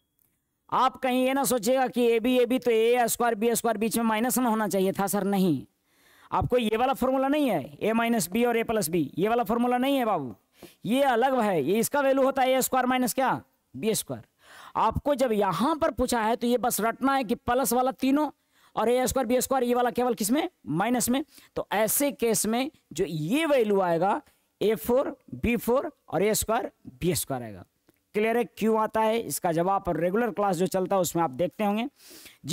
[SPEAKER 1] आप कहीं ये ना सोचेगा कि ए बी ए बी तो ए स्क्वायर बी स्क्वायर बीच में माइनस ना होना चाहिए था सर नहीं आपको ये वाला फॉर्मूला नहीं है ए माइनस बी और ए प्लस बी ये वाला फॉर्मूला नहीं है बाबू ये अलग है ये इसका वैल्यू होता है ए स्क्वायर माइनस क्या बी स्क्वायर आपको जब यहाँ पर पूछा है तो ये बस रटना है कि प्लस वाला तीनों और ए स्क्वायर बी स्क्वायर ये वाला केवल किस में माइनस में तो ऐसे केस में जो ये वैल्यू आएगा ए फोर बी फोर और ए स्क्वायर बी स्क्वायर आएगा क्लियर है क्यों आता है इसका जवाब रेगुलर क्लास जो चलता है उसमें आप देखते होंगे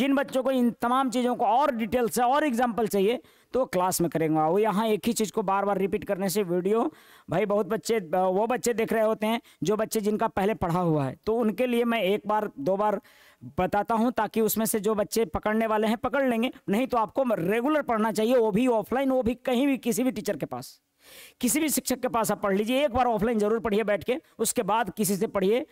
[SPEAKER 1] जिन बच्चों को इन तमाम चीज़ों को और डिटेल से और एग्जाम्पल चाहिए तो क्लास में करेंगे वो यहाँ एक ही चीज़ को बार बार रिपीट करने से वीडियो भाई बहुत बच्चे वो बच्चे देख रहे होते हैं जो बच्चे जिनका पहले पढ़ा हुआ है तो उनके लिए मैं एक बार दो बार बताता हूँ ताकि उसमें से जो बच्चे पकड़ने वाले हैं पकड़ लेंगे नहीं तो आपको रेगुलर पढ़ना चाहिए वो भी ऑफलाइन वो भी कहीं भी किसी भी टीचर के पास किसी भी शिक्षक के पास आप पढ़ लीजिए एक बार ऑफलाइन जरूर पढ़िए बैठ के उसके बाद किसी से पढ़िए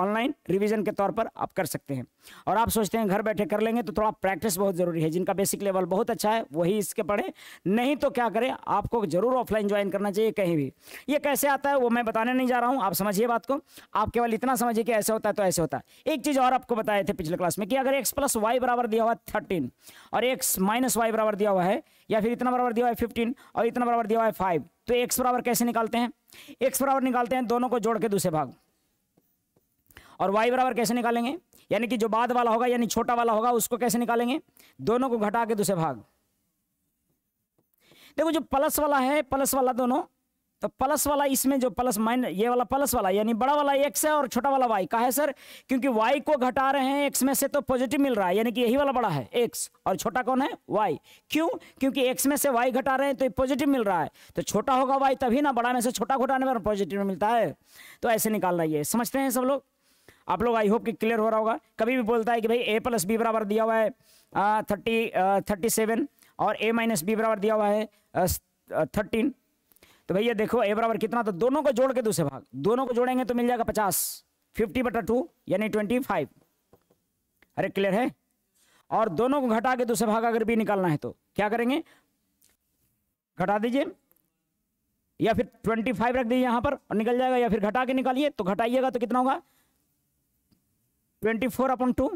[SPEAKER 1] ऑनलाइन रिविजन के तौर पर आप कर सकते हैं और आप सोचते हैं घर बैठे कर लेंगे तो थोड़ा प्रैक्टिस बहुत ज़रूरी है जिनका बेसिक लेवल बहुत अच्छा है वही इसके पढ़े नहीं तो क्या करें आपको ज़रूर ऑफलाइन ज्वाइन करना चाहिए कहीं भी ये कैसे आता है वो मैं बताने नहीं जा रहा हूँ आप समझिए बात को आप केवल इतना समझिए कि ऐसे होता है तो ऐसे होता है एक चीज़ और आपको बताए थे पिछले क्लास में कि अगर एक्स प्लस वाई बराबर दिया हुआ थर्टीन और एक्स माइनस वाई बराबर दिया हुआ है या फिर इतना बराबर दिया हुआ है फिफ्टीन और इतना बराबर दिया हुआ है फाइव तो एक्स बराबर कैसे निकालते हैं एक्स बराबर निकालते हैं दोनों को जोड़ के दूसरे भाग और वाई बराबर कैसे निकालेंगे यानी कि जो बाद वाला होगा यानी छोटा वाला होगा उसको कैसे निकालेंगे दोनों को घटा के दूसरे भाग देखो जो प्लस वाला है प्लस वाला दोनों तो प्लस वाला इसमें जो प्लस माइनस ये वाला प्लस वाला यानी बड़ा वाला एक्स है और छोटा वाला वाई का है सर क्योंकि वाई को घटा रहे हैं एक्स में से तो पॉजिटिव मिल रहा है यानी कि यही वाला बड़ा है एक्स और छोटा कौन है वाई क्यों क्योंकि एक्स में से वाई घटा रहे हैं तो पॉजिटिव मिल रहा है तो छोटा होगा वाई तभी ना बड़ा में से छोटा घटाने पर पॉजिटिव मिलता है तो ऐसे निकालना ये समझते हैं सब लोग आप लोग आई होप कि क्लियर हो रहा होगा कभी भी बोलता है कि भाई ए प्लस बी बराबर दिया हुआ है थर्टी थर्टी सेवन और ए माइनस बी बराबर दिया हुआ है थर्टीन तो भैया देखो ए बराबर कितना तो दोनों को जोड़ के दूसरे भाग दोनों को जोड़ेंगे तो मिल जाएगा पचास फिफ्टी बटा टू यानी ट्वेंटी फाइव अरे क्लियर है और दोनों को घटा के दूसरे भाग अगर भी निकालना है तो क्या करेंगे घटा दीजिए या फिर ट्वेंटी फाइव रख दीजिए यहाँ पर और निकल जाएगा या फिर घटा के निकालिए तो घटाइएगा तो कितना होगा ट्वेंटी फोर अपॉन टू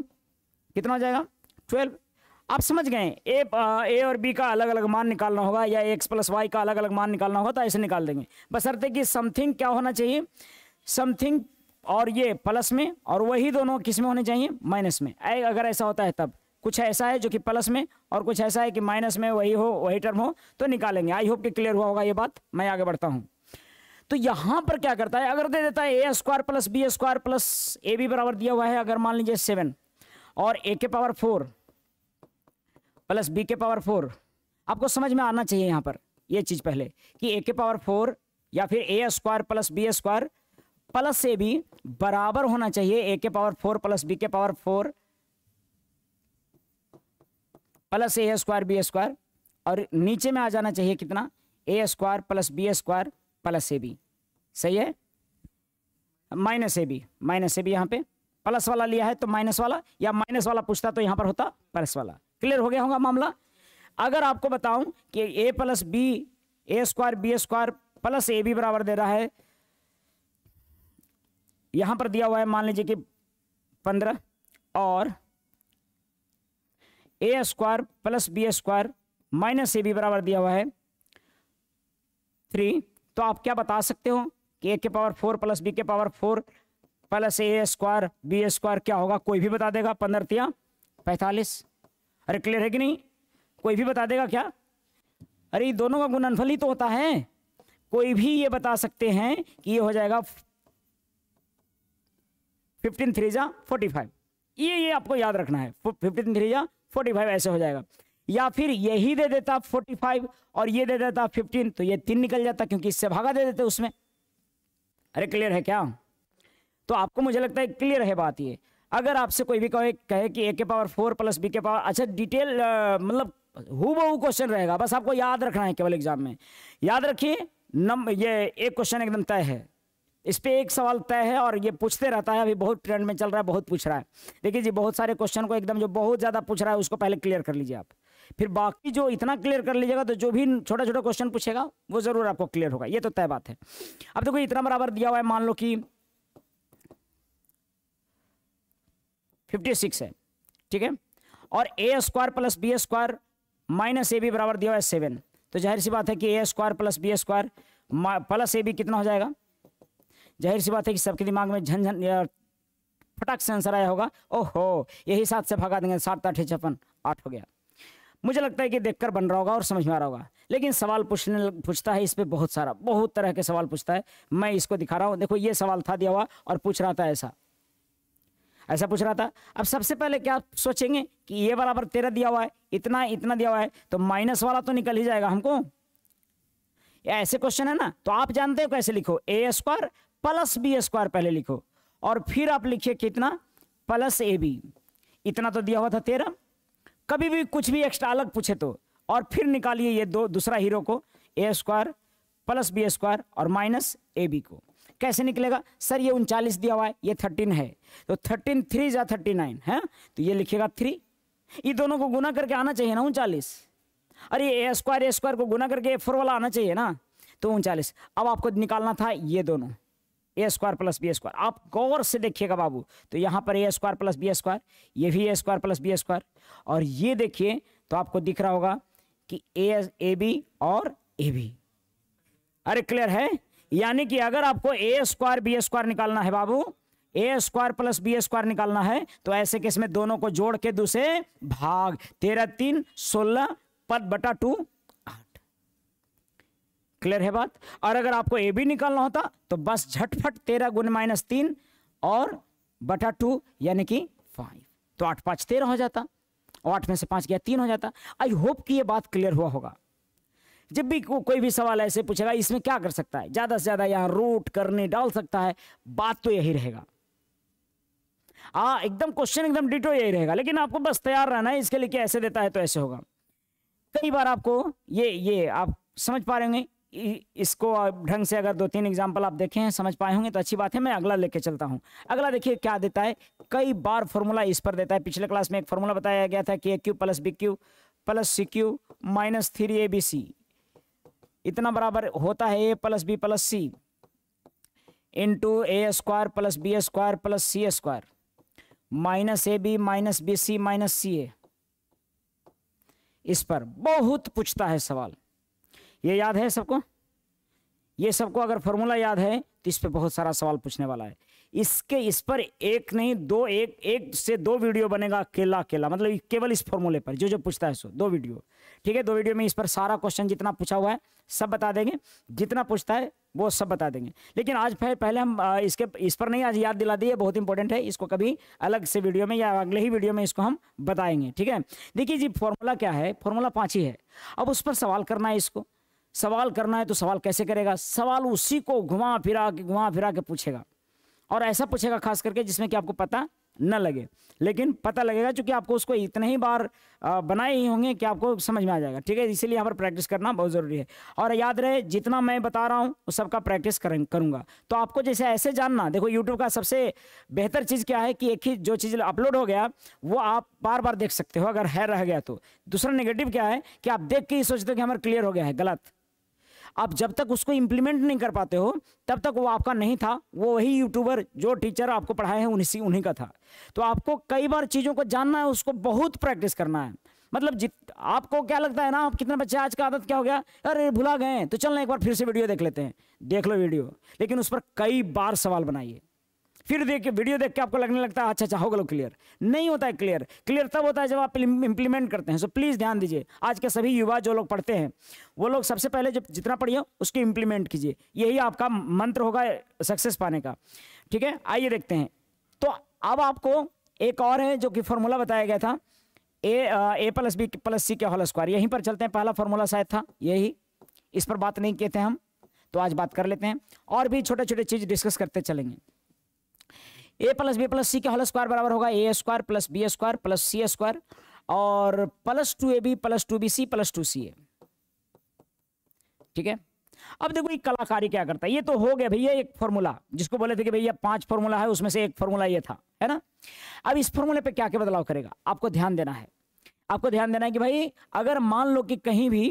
[SPEAKER 1] कितना हो जाएगा ट्वेल्व आप समझ गए ए ए और बी का अलग अलग मान निकालना होगा या एक्स प्लस वाई का अलग अलग मान निकालना होगा तो ऐसे निकाल देंगे बसरते कि समथिंग क्या होना चाहिए समथिंग और ये प्लस में और वही दोनों किस में होने चाहिए माइनस में अगर ऐसा होता है तब कुछ ऐसा है जो कि प्लस में और कुछ ऐसा है कि माइनस में वही हो वही टर्म हो तो निकालेंगे आई होप कि क्लियर हुआ होगा ये बात मैं आगे बढ़ता हूँ तो यहाँ पर क्या करता है अगर दे देता है A square plus B square plus A B बराबर दिया हुआ है अगर मान लीजिए सेवन और ए के पावर फोर प्लस बी के पावर फोर आपको समझ में आना चाहिए यहाँ पर ये चीज़ पहले कि ए के पावर फोर या फिर A square plus B square plus A B बराबर होना चाहिए ए के पावर फोर प्लस बी के power four plus A square B square और नीचे में आ जाना चाहिए कितना A square plus B square plus A B सही है minus A B minus A B यहाँ पे प्लस वाला लिया है तो माइनस वाला या माइनस वाला पूछता तो यहाँ पर होता प्लस वाला क्लियर हो गया होगा मामला अगर आपको बताऊं कि A plus B A square B square plus A B बराबर दे रहा है यहां पर दिया हुआ है मान लीजिए कि पंद्रह और A square plus B square minus A B बराबर दिया हुआ है थ्री तो आप क्या बता सकते हो कि ए के पावर फोर प्लस बी के power four plus A square B square क्या होगा कोई भी बता देगा पंद्रह तिया पैंतालीस अरे क्लियर है कि नहीं कोई भी बता देगा क्या अरे दोनों का गुणनफल ही तो होता है कोई भी ये बता सकते हैं कि ये हो जाएगा फिफ्टीन थ्री जा फोर्टी फाइव ये ये आपको याद रखना है फिफ्टीन थ्री जा फोर्टी फाइव ऐसे हो जाएगा या फिर यही दे देता फोर्टी फाइव और ये दे देता फिफ्टीन तो ये तीन निकल जाता क्योंकि इससे भागा दे देते उसमें अरे क्लियर है क्या तो आपको मुझे लगता है क्लियर है बात ये अगर आपसे कोई भी कहे कहे कि ए के पावर फोर प्लस बी के पावर अच्छा डिटेल मतलब हु क्वेश्चन रहेगा बस आपको याद रखना है केवल एग्जाम में याद रखिए नम ये एक क्वेश्चन एकदम तय है इस पर एक सवाल तय है और ये पूछते रहता है अभी बहुत ट्रेंड में चल रहा है बहुत पूछ रहा है देखिए जी बहुत सारे क्वेश्चन को एकदम जो बहुत ज़्यादा पूछ रहा है उसको पहले क्लियर कर लीजिए आप फिर बाकी जो इतना क्लियर कर लीजिएगा तो जो भी छोटा छोटा क्वेश्चन पूछेगा वो ज़रूर आपको क्लियर होगा ये तो तय बात है अब देखो तो इतना बराबर दिया हुआ है मान लो कि फिफ्टी सिक्स है ठीक है और A square plus B square minus A B बराबर दिया हुआ है सेवन तो जाहिर सी बात है कि A square plus B square plus A B कितना हो जाएगा जाहिर सी बात है कि सबके दिमाग में झन झन फटाक से आंसर आया होगा ओहो यही सात से भगा देंगे सात आठ छप्पन आठ हो गया मुझे लगता है कि देखकर बन रहा होगा और समझ में आ रहा होगा लेकिन सवाल पूछने पूछता है इस पर बहुत सारा बहुत तरह के सवाल पूछता है मैं इसको दिखा रहा हूँ देखो ये सवाल था दिया हुआ और पूछ रहा था ऐसा ऐसा पूछ रहा था अब सबसे पहले क्या सोचेंगे कि ये बराबर तेरह दिया हुआ है इतना इतना दिया हुआ है तो माइनस वाला तो निकल ही जाएगा हमको या ऐसे क्वेश्चन है ना तो आप जानते हो कैसे लिखो A square plus B square पहले लिखो और फिर आप लिखिए कितना प्लस ए बी इतना तो दिया हुआ था तेरह कभी भी कुछ भी एक्स्ट्रा अलग पूछे तो और फिर निकालिए ये दो दूसरा हीरो को A square plus B square और माइनस ए बी को कैसे निकलेगा सर ये उनचालीस दिया हुआ है ये थर्टीन है तो थर्टीन थ्री या थर्टी नाइन है तो ये लिखेगा थ्री ये दोनों को गुना करके आना चाहिए ना उनचालीस अरे ए स्क्वायर ए स्क्वायर को गुना करके ए फोर वाला आना चाहिए ना तो उनचालीस अब आपको निकालना था ये दोनों A square plus B square आप गौर से देखिएगा बाबू तो यहाँ पर A square plus B square ये भी A square plus B square और ये देखिए तो आपको दिख रहा होगा कि ए ए बी और ए बी अरे क्लियर है यानी कि अगर आपको ए स्क्वायर बी स्क्वायर निकालना है बाबू A square plus B square निकालना है तो ऐसे केस में दोनों को जोड़ के दूसरे भाग तेरह तीन सोलह पद बटा टू आठ क्लियर है बात और अगर आपको ए भी निकालना होता तो बस झटफट तेरह गुण माइनस तीन और बटा टू यानी कि फाइव तो आठ पांच तेरह हो जाता और आठ में से पांच गया तीन हो जाता आई होप कि ये बात क्लियर हुआ होगा जब भी को, कोई भी सवाल ऐसे पूछेगा इसमें क्या कर सकता है ज़्यादा से ज़्यादा यहाँ रूट करने डाल सकता है बात तो यही रहेगा आ हाँ, एकदम क्वेश्चन एकदम डिटो यही रहेगा लेकिन आपको बस तैयार रहना है इसके लिए कि ऐसे देता है तो ऐसे होगा कई बार आपको ये ये आप समझ पा रहे होंगे इसको ढंग से अगर दो तीन एग्जाम्पल आप देखे हैं समझ पाए होंगे तो अच्छी बात है मैं अगला लेके चलता हूं अगला देखिए क्या देता है कई बार फॉर्मूला इस पर देता है पिछले क्लास में एक फॉर्मूला बताया गया था कि A cube plus B cube plus C cube minus three A B C इतना बराबर होता है A plus B plus C into A square plus B square plus C square minus A B minus B C minus C A इस पर बहुत पूछता है सवाल ये याद है सबको ये सबको अगर फॉर्मूला याद है तो इस पर बहुत सारा सवाल पूछने वाला है इसके इस पर एक नहीं दो एक एक से दो वीडियो बनेगा अकेला अकेला मतलब केवल इस फॉर्मूले पर जो जो पूछता है सो दो वीडियो ठीक है दो वीडियो में इस पर सारा क्वेश्चन जितना पूछा हुआ है सब बता देंगे जितना पूछता है वो सब बता देंगे लेकिन आज फिर पहले हम इसके इस पर नहीं आज याद दिला दिए बहुत इंपॉर्टेंट है इसको कभी अलग से वीडियो में या अगले ही वीडियो में इसको हम बताएंगे ठीक है देखिए जी फॉर्मूला क्या है फॉर्मूला पाँच ही है अब उस पर सवाल करना है इसको सवाल करना है तो सवाल कैसे करेगा सवाल उसी को घुमा फिरा के घुमा फिरा के पूछेगा और ऐसा पूछेगा खास करके जिसमें कि आपको पता न लगे लेकिन पता लगेगा चूँकि आपको उसको इतने ही बार बनाए ही होंगे कि आपको समझ में आ जाएगा ठीक है इसीलिए यहाँ पर प्रैक्टिस करना बहुत ज़रूरी है और याद रहे जितना मैं बता रहा हूँ उस सबका प्रैक्टिस करें करूँगा तो आपको जैसे ऐसे जानना देखो यूट्यूब का सबसे बेहतर चीज़ क्या है कि एक ही जो चीज़ अपलोड हो गया वो आप बार बार देख सकते हो अगर है रह गया तो दूसरा नेगेटिव क्या है कि आप देख के ही सोचते हो कि हमारा क्लियर हो गया है गलत आप जब तक उसको इम्प्लीमेंट नहीं कर पाते हो तब तक वो आपका नहीं था वो वही यूट्यूबर जो टीचर आपको पढ़ाए हैं उन्हीं उन्हीं का था तो आपको कई बार चीज़ों को जानना है उसको बहुत प्रैक्टिस करना है मतलब जित आपको क्या लगता है ना आप कितने बच्चे आज का आदत क्या हो गया अरे भुला गए तो चलना एक बार फिर से वीडियो देख लेते हैं देख लो वीडियो लेकिन उस पर कई बार सवाल बनाइए फिर देख वीडियो देख के आपको लगने लगता है अच्छा अच्छा हो गलो क्लियर नहीं होता है क्लियर क्लियर तब होता है जब आप इंप्लीमेंट करते हैं सो प्लीज़ ध्यान दीजिए आज के सभी युवा जो लोग पढ़ते हैं वो लोग सबसे पहले जब जितना पढ़िए उसको इम्प्लीमेंट कीजिए यही आपका मंत्र होगा सक्सेस पाने का ठीक है आइए देखते हैं तो अब आपको एक और है जो कि फॉर्मूला बताया गया था A A plus B plus C के होल स्क्वायर यहीं पर चलते हैं पहला फॉर्मूला शायद था यही इस पर बात नहीं किए थे हम तो आज बात कर लेते हैं और भी छोटे छोटे चीज़ डिस्कस करते चलेंगे A plus B plus C का होल स्क्वायर बराबर होगा A square plus B square plus C square और plus two A B plus two B C plus two C A ठीक है अब देखो ये कलाकारी क्या करता है ये तो हो गया भैया एक फॉर्मूला जिसको बोले थे कि भैया पांच फॉर्मूला है उसमें से एक फॉर्मूला ये था है ना अब इस फॉर्मूले पे क्या क्या बदलाव करेगा आपको ध्यान देना है आपको ध्यान देना है कि भाई अगर मान लो कि कहीं भी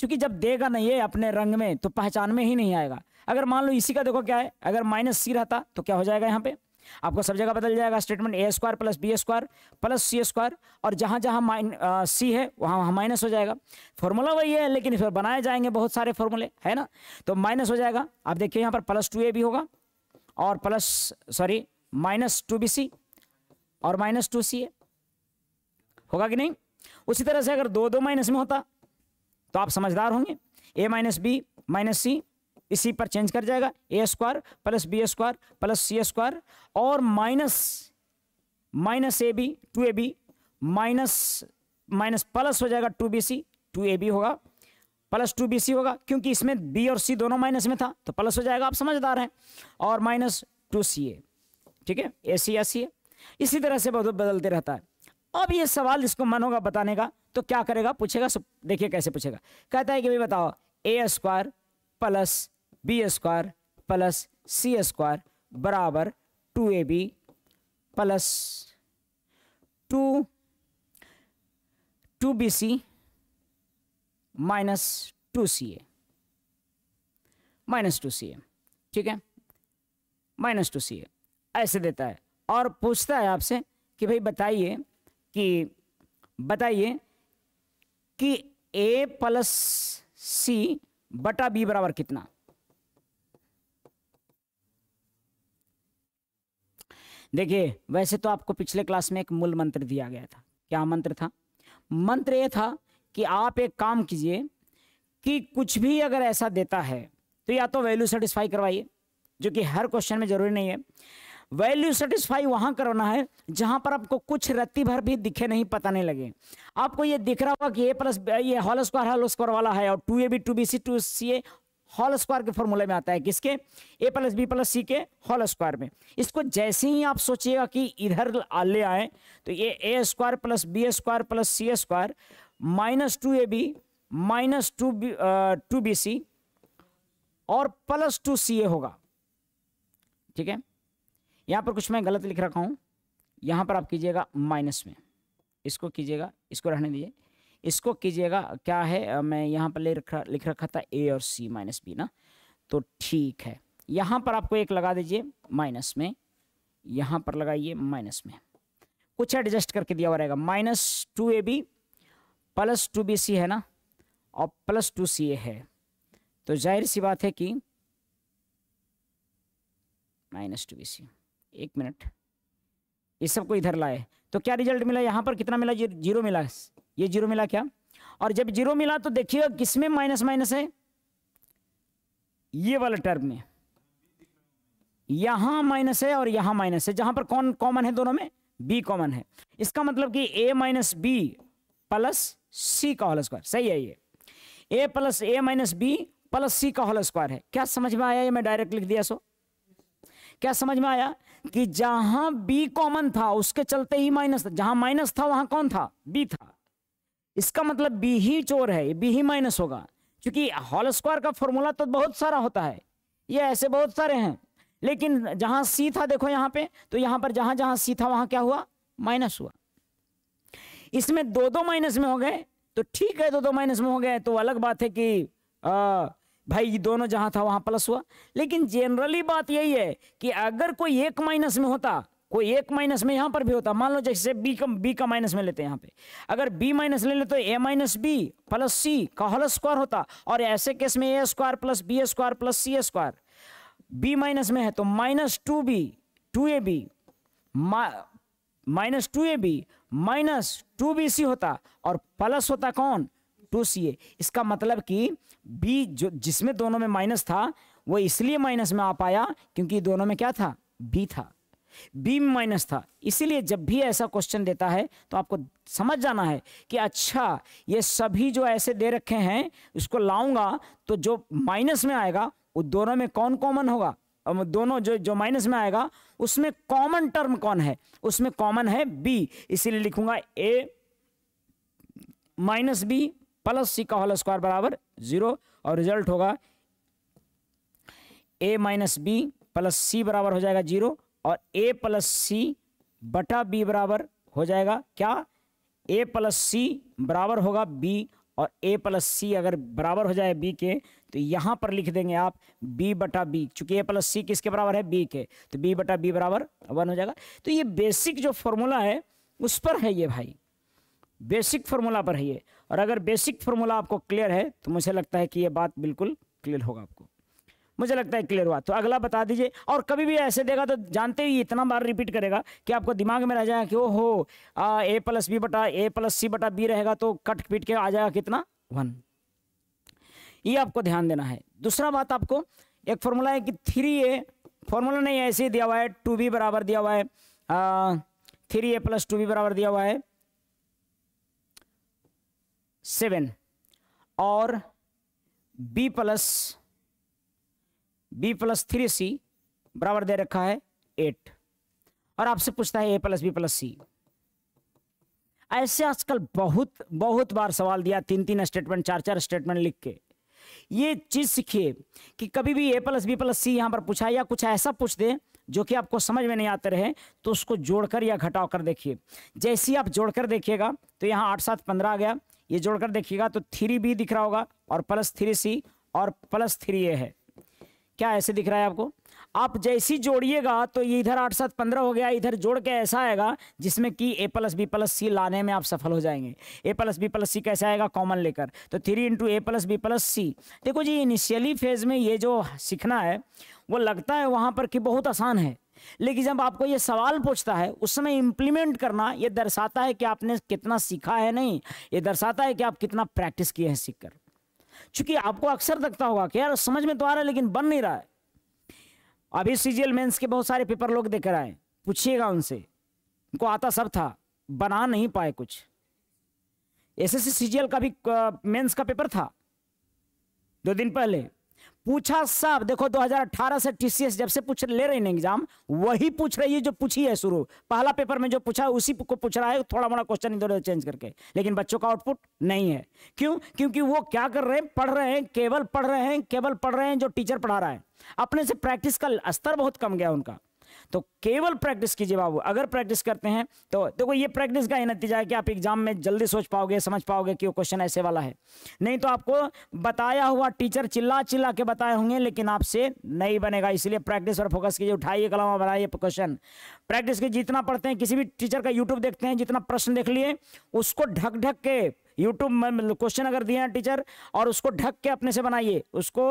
[SPEAKER 1] चूंकि जब देगा नहीं ये अपने रंग में तो पहचान में ही नहीं आएगा अगर मान लो इसी का देखो क्या है अगर माइनस सी रहता तो क्या हो जाएगा यहाँ पे आपको सब जगह बदल जाएगा statement A square plus B square plus C square और जहाँ जहाँ माइन सी है वहाँ वहाँ माइनस हो जाएगा फॉर्मूला वही है लेकिन फिर बनाए जाएंगे बहुत सारे फॉर्मूले है ना तो माइनस हो जाएगा आप देखिए यहाँ पर प्लस टू ए भी होगा और plus sorry minus two B C और माइनस टू सी ए होगा कि नहीं उसी तरह से अगर दो दो माइनस में होता तो आप समझदार होंगे A minus B minus C इसी पर चेंज कर जाएगा A square plus B square plus C square और minus minus A B two A B minus minus plus हो जाएगा two B C two A B होगा प्लस टू बी सी होगा क्योंकि इसमें बी और सी दोनों माइनस में था तो प्लस हो जाएगा आप समझदार हैं और माइनस टू सी ए ठीक है ए सी या सी ए इसी तरह से बहुत बदलते रहता है अब ये सवाल जिसको मन होगा बताने का तो क्या करेगा पूछेगा देखिए कैसे पूछेगा कहता है कि भाई बताओ A square plus B square plus C square बराबर two A B plus two two B C minus two C A minus two C A ठीक है माइनस टू सी ए ऐसे देता है और पूछता है आपसे कि भाई बताइए कि बताइए कि ए प्लस सी बटा बी बराबर कितना देखिए वैसे तो आपको पिछले क्लास में एक मूल मंत्र दिया गया था क्या मंत्र था मंत्र ये था कि आप एक काम कीजिए कि कुछ भी अगर ऐसा देता है तो या तो वैल्यू सेटिस्फाई करवाइए जो कि हर क्वेश्चन में ज़रूरी नहीं है वैल्यू सेटिस्फाई वहां करवाना है जहां पर आपको कुछ रत्ती भर भी दिखे नहीं पता नहीं लगे आपको ये दिख रहा होगा कि ए प्लस ये होल स्क्वायर होल स्क्वायर वाला है और two A B two B C two C A whole square के फॉर्मूले में आता है किसके A plus B plus C के हॉल स्क्वायर में इसको जैसे ही आप सोचिएगा कि इधर ले आए तो ये A square plus B square plus C square minus two A B minus two B two B C और प्लस टू सी ए होगा ठीक है यहां पर कुछ मैं गलत लिख रखा हूं यहां पर आप कीजिएगा माइनस में इसको कीजिएगा इसको रहने दीजिए इसको कीजिएगा क्या है मैं यहाँ पर ले रखा लिख रखा था ए और सी माइनस बी ना तो ठीक है यहाँ पर आपको एक लगा दीजिए माइनस में यहाँ पर लगाइए माइनस में कुछ एडजस्ट करके दिया हुआ रहेगा minus two A B plus two B C है ना और प्लस टू सी ए है तो जाहिर सी बात है कि माइनस टू बी सी एक मिनट ये सबको इधर लाए तो क्या रिजल्ट मिला यहाँ पर कितना मिला जीरो मिला ये जीरो मिला क्या और जब जीरो मिला तो देखिएगा किसमें माइनस माइनस है ये वाला टर्म में यहां माइनस है और यहां माइनस है जहां पर कौन कॉमन है दोनों में बी कॉमन है इसका मतलब कि A minus B plus C का होल स्क्वायर सही है ये A plus A minus B plus C का होल स्क्वायर है क्या समझ में आया ये मैं डायरेक्ट लिख दिया सो क्या समझ में आया कि जहां बी कॉमन था उसके चलते ही माइनस था जहां माइनस था वहां कौन था बी था इसका मतलब बी ही चोर है बी ही माइनस होगा क्योंकि हॉल स्क्वायर का फॉर्मूला तो बहुत सारा होता है ये ऐसे बहुत सारे हैं लेकिन जहां सी था देखो यहां पे तो यहां पर जहां जहां सी था वहां क्या हुआ माइनस हुआ इसमें दो दो माइनस में हो गए तो ठीक है दो दो माइनस में हो गए तो अलग बात है कि आ, भाई दोनों जहां था वहां प्लस हुआ लेकिन जनरली बात यही है कि अगर कोई एक माइनस में होता कोई एक माइनस में यहाँ पर भी होता मान लो जैसे बी का बी का माइनस में लेते हैं यहाँ पे अगर बी माइनस ले ले तो A minus B plus C का होल स्क्वायर होता और ऐसे केस में A square plus B square plus C square B minus में है तो minus two B two A B minus two A B minus two B C होता और प्लस होता कौन टू सी ए इसका मतलब कि बी जो जिसमें दोनों में माइनस था वो इसलिए माइनस में आ पाया क्योंकि दोनों में क्या था बी था बीम माइनस था इसीलिए जब भी ऐसा क्वेश्चन देता है तो आपको समझ जाना है कि अच्छा ये सभी जो ऐसे दे रखे हैं उसको लाऊंगा तो जो माइनस में आएगा वो दोनों में कौन कॉमन होगा दोनों जो जो माइनस में आएगा उसमें कॉमन टर्म कौन है उसमें कॉमन है बी इसीलिए लिखूंगा A minus B plus C का होल स्क्वायर बराबर जीरो और रिजल्ट होगा A minus B plus C बराबर हो जाएगा जीरो और ए प्लस सी बटा बी बराबर हो जाएगा क्या ए प्लस सी बराबर होगा बी और ए प्लस सी अगर बराबर हो जाए बी के तो यहां पर लिख देंगे आप बी बटा बी चूंकि ए प्लस सी किसके बराबर है बी के तो बी बटा बी बराबर वन हो जाएगा तो ये बेसिक जो फॉर्मूला है उस पर है ये भाई बेसिक फॉर्मूला पर है ये और अगर बेसिक फॉर्मूला आपको क्लियर है तो मुझे लगता है कि ये बात बिल्कुल क्लियर होगा आपको मुझे लगता है क्लियर हुआ तो अगला बता दीजिए और कभी भी ऐसे देगा तो जानते ही इतना बार रिपीट करेगा कि आपको दिमाग में रह जाएगा कि ओ हो ए प्लस बी बटा ए प्लस सी बटा बी रहेगा तो कट पीट के आ जाएगा कितना वन ये आपको ध्यान देना है दूसरा बात आपको एक फॉर्मूला है कि थ्री ए फॉर्मूला नहीं ऐसे ही दिया हुआ है टू बी बराबर दिया हुआ है three A plus two B बराबर दिया हुआ है सेवन और B plus B plus three C बराबर दे रखा है एट और आपसे पूछता है A plus B plus C ऐसे आजकल बहुत बहुत बार सवाल दिया तीन तीन स्टेटमेंट चार चार स्टेटमेंट लिख के ये चीज सीखिए कि कभी भी A plus B plus C यहां पर पूछा या कुछ ऐसा पूछ दे जो कि आपको समझ में नहीं आते रहे तो उसको जोड़कर या घटाव कर देखिए जैसी आप जोड़कर देखिएगा तो यहां आठ सात पंद्रह आ गया ये जोड़कर देखिएगा तो थ्री बी दिख रहा होगा और प्लस थ्री सी और प्लस थ्री ए है क्या ऐसे दिख रहा है आपको आप जैसी जोड़िएगा तो ये इधर आठ सात पंद्रह हो गया इधर जोड़ के ऐसा आएगा जिसमें कि A plus B plus C लाने में आप सफल हो जाएंगे A plus B plus C कैसे आएगा कॉमन लेकर तो three into A plus B plus C देखो जी इनिशियली फेज में ये जो सीखना है वो लगता है वहाँ पर कि बहुत आसान है लेकिन जब आपको ये सवाल पूछता है उस समय इम्प्लीमेंट करना ये दर्शाता है कि आपने कितना सीखा है नहीं ये दर्शाता है कि आप कितना प्रैक्टिस किए हैं सीख कर चूंकि आपको अक्सर लगता होगा कि यार समझ में तो आ रहा है लेकिन बन नहीं रहा है अभी सीजीएल मेंस के बहुत सारे पेपर लोग देकर आए पूछिएगा उनसे उनको आता सब था बना नहीं पाए कुछ एसएससी सीजीएल का भी मेंस का पेपर था दो दिन पहले पूछा सब देखो 2018 से टीसीएस जब से पूछ ले रहे एग्जाम वही पूछ रही है जो पूछी है शुरू पहला पेपर में जो पूछा है उसी को पूछ रहा है थोड़ा मोड़ा क्वेश्चन इधर उधर चेंज करके लेकिन बच्चों का आउटपुट नहीं है क्यों क्योंकि वो क्या कर रहे हैं पढ़ रहे हैं केवल पढ़ रहे हैं केवल पढ़ रहे हैं जो टीचर पढ़ा रहा है अपने से प्रैक्टिस का स्तर बहुत कम गया उनका तो केवल प्रैक्टिस कीजिए बाबू अगर प्रैक्टिस करते हैं तो देखो ये प्रैक्टिस का ही नतीजा है कि आप एग्जाम में जल्दी सोच पाओगे समझ पाओगे कि वो क्वेश्चन ऐसे वाला है नहीं तो आपको बताया हुआ टीचर चिल्ला चिल्ला के बताए होंगे लेकिन आपसे नहीं बनेगा इसलिए प्रैक्टिस पर फोकस कीजिए उठाइए कलामा बनाइए क्वेश्चन प्रैक्टिस के जितना पढ़ते हैं किसी भी टीचर का यूट्यूब देखते हैं जितना प्रश्न देख लिए उसको ढक ढक के यूट्यूब में क्वेश्चन मतलब अगर दिए हैं टीचर और उसको ढक के अपने से बनाइए उसको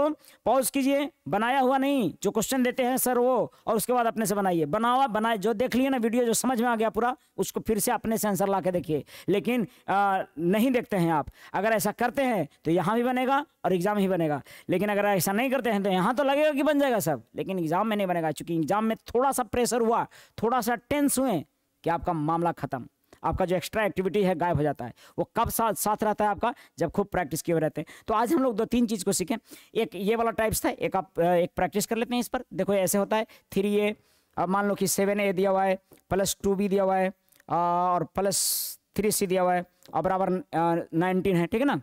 [SPEAKER 1] पॉज कीजिए बनाया हुआ नहीं जो क्वेश्चन देते हैं सर वो और उसके बाद अपने से बनाइए बना हुआ बनाए जो देख लिए ना वीडियो जो समझ में आ गया पूरा उसको फिर से अपने से आंसर ला देखिए लेकिन आ, नहीं देखते हैं आप अगर ऐसा करते हैं तो यहाँ भी बनेगा और एग्ज़ाम ही बनेगा लेकिन अगर ऐसा नहीं करते हैं तो यहाँ तो लगेगा कि बन जाएगा सब लेकिन एग्ज़ाम में नहीं बनेगा चूंकि एग्ज़ाम में थोड़ा सा प्रेशर हुआ थोड़ा सा टेंस हुए कि आपका मामला ख़त्म आपका जो एक्स्ट्रा एक्टिविटी है गायब हो जाता है वो कब साथ साथ रहता है आपका जब खूब प्रैक्टिस किए रहते हैं तो आज हम लोग दो तीन चीज़ को सीखें एक ये वाला टाइप्स था एक आप एक प्रैक्टिस कर लेते हैं इस पर देखो ऐसे होता है थ्री ए अब मान लो कि सेवन ए दिया हुआ है प्लस टू बी दिया हुआ है और प्लस थ्री सी दिया हुआ है और बराबर नाइनटीन है ठीक है ना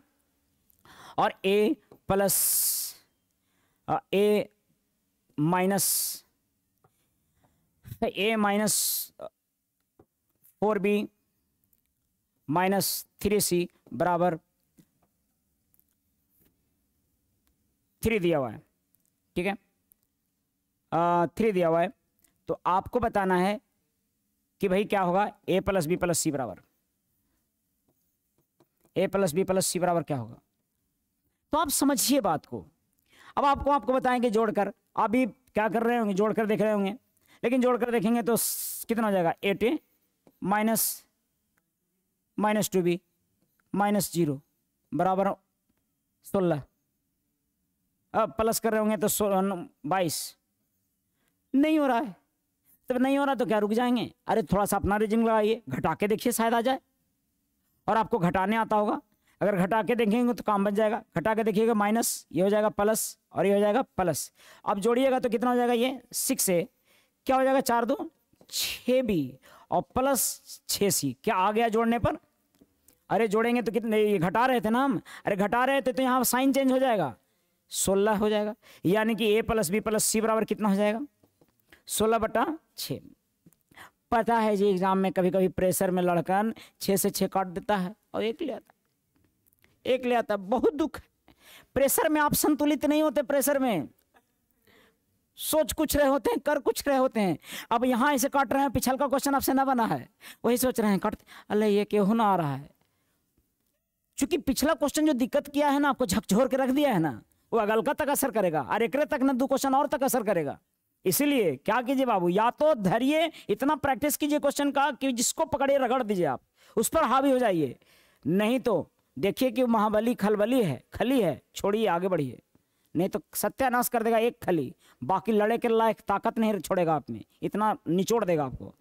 [SPEAKER 1] और A plus A minus A minus four B minus three C बराबर थ्री दिया हुआ है ठीक है थ्री दिया हुआ है तो आपको बताना है कि भाई क्या होगा A plus B plus C बराबर A plus B plus C बराबर क्या होगा तो आप समझिए बात को अब आपको आपको बताएंगे जोड़कर आप भी क्या कर रहे होंगे जोड़कर देख रहे होंगे लेकिन जोड़कर देखेंगे तो कितना हो जाएगा eight minus minus two B minus zero बराबर सोलह अब प्लस कर रहे होंगे तो सोलह बाईस नहीं हो रहा है तब नहीं हो रहा तो क्या रुक जाएंगे अरे थोड़ा सा अपना रीजनिंग लगाइए घटा के देखिए शायद आ जाए और आपको घटाने आता होगा अगर घटा के देखेंगे तो काम बन जाएगा घटा के देखिएगा माइनस ये हो जाएगा प्लस और ये हो जाएगा प्लस अब जोड़िएगा तो कितना हो जाएगा ये सिक्स है क्या हो जाएगा चार दो छः बी और प्लस छः सी क्या आ गया जोड़ने पर अरे जोड़ेंगे तो कितने घटा रहे थे ना हम अरे घटा रहे थे तो यहाँ साइन चेंज हो जाएगा सोलह हो जाएगा यानी कि A plus B plus C बराबर कितना हो जाएगा सोलह बटा छः पता है जी एग्ज़ाम में कभी कभी प्रेशर में लड़कन छः से छः काट देता है और एक ले आता एक ले आता बहुत दुख प्रेशर में आप संतुलित नहीं होते प्रेशर में सोच कुछ रहे होते हैं कर कुछ रहे होते हैं अब यहाँ ऐसे काट रहे हैं पिछल का क्वेश्चन आपसे ना बना है वही सोच रहे हैं काटते अल्ले ये क्यों ना आ रहा है चूंकि पिछला क्वेश्चन जो दिक्कत किया है ना आपको झकझोर के रख दिया है ना वो अगलका तक असर करेगा और एक तक ना दो क्वेश्चन और तक असर करेगा इसीलिए क्या कीजिए बाबू या तो धैर्य इतना प्रैक्टिस कीजिए क्वेश्चन का कि जिसको पकड़िए रगड़ दीजिए आप उस पर हावी हो जाइए नहीं तो देखिए कि महाबली खलबली है खली है छोड़िए आगे बढ़िए नहीं तो सत्यानाश कर देगा एक खली बाकी लड़े के लायक ताकत नहीं छोड़ेगा आप में इतना निचोड़ देगा आपको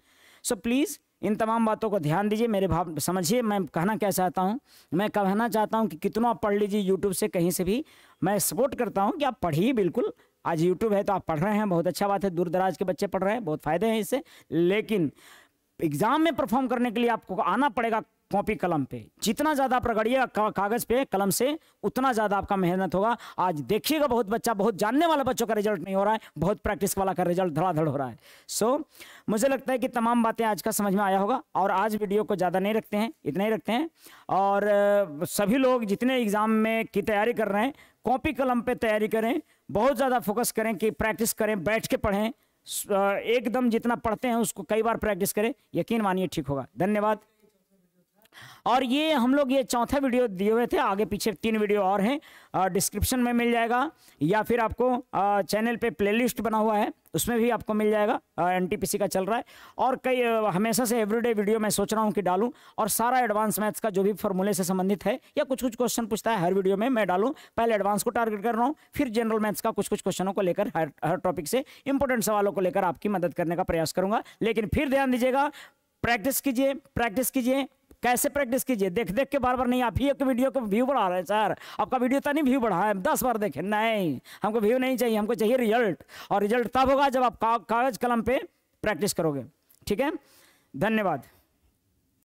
[SPEAKER 1] सो प्लीज़ इन तमाम बातों को ध्यान दीजिए मेरे भाव समझिए मैं कहना क्या चाहता हूँ मैं कहना चाहता हूँ कि कितना आप पढ़ लीजिए यूट्यूब से कहीं से भी मैं सपोर्ट करता हूँ कि आप पढ़िए बिल्कुल आज यूट्यूब है तो आप पढ़ रहे हैं बहुत अच्छा बात है दूर दराज के बच्चे पढ़ रहे हैं बहुत फ़ायदे हैं इससे लेकिन एग्ज़ाम में परफॉर्म करने के लिए आपको आना पड़ेगा कॉपी कलम पे जितना ज़्यादा आप रगड़िए कागज़ पे कलम से उतना ज़्यादा आपका मेहनत होगा आज देखिएगा बहुत बच्चा बहुत जानने वाला बच्चों का रिजल्ट नहीं हो रहा है बहुत प्रैक्टिस वाला का रिजल्ट धड़ाधड़ हो रहा है सो so, मुझे लगता है कि तमाम बातें आज का समझ में आया होगा और आज वीडियो को ज़्यादा नहीं रखते हैं इतना ही रखते हैं और सभी लोग जितने एग्ज़ाम में की तैयारी कर रहे हैं कॉपी कलम पे तैयारी करें बहुत ज़्यादा फोकस करें कि प्रैक्टिस करें बैठ के पढ़ें एकदम जितना पढ़ते हैं उसको कई बार प्रैक्टिस करें यकीन मानिए ठीक होगा धन्यवाद और ये हम लोग ये चौथा वीडियो दिए हुए थे आगे पीछे तीन वीडियो और हैं डिस्क्रिप्शन में मिल जाएगा या फिर आपको चैनल पे प्लेलिस्ट बना हुआ है उसमें भी आपको मिल जाएगा एन का चल रहा है और कई हमेशा से एवरीडे वीडियो मैं सोच रहा हूँ कि डालूँ और सारा एडवांस मैथ्स का जो भी फॉर्मूले से संबंधित है या कुछ कुछ क्वेश्चन पूछता है हर वीडियो में मैं डालूँ पहले एडवांस को टारगेट कर रहा हूँ फिर जनरल मैथ्स का कुछ कुछ क्वेश्चनों को लेकर हर हर टॉपिक से इंपॉर्टेंट सवालों को लेकर आपकी मदद करने का प्रयास करूँगा लेकिन फिर ध्यान दीजिएगा प्रैक्टिस कीजिए प्रैक्टिस कीजिए कैसे प्रैक्टिस कीजिए देख देख के बार बार नहीं आप ही एक वीडियो को व्यू बढ़ा रहे हैं सर आपका वीडियो तो नहीं व्यू बढ़ा है दस बार देखें नहीं हमको व्यू नहीं चाहिए हमको चाहिए रिजल्ट और रिजल्ट तब होगा जब आप कागज़ कलम पर प्रैक्टिस करोगे ठीक है धन्यवाद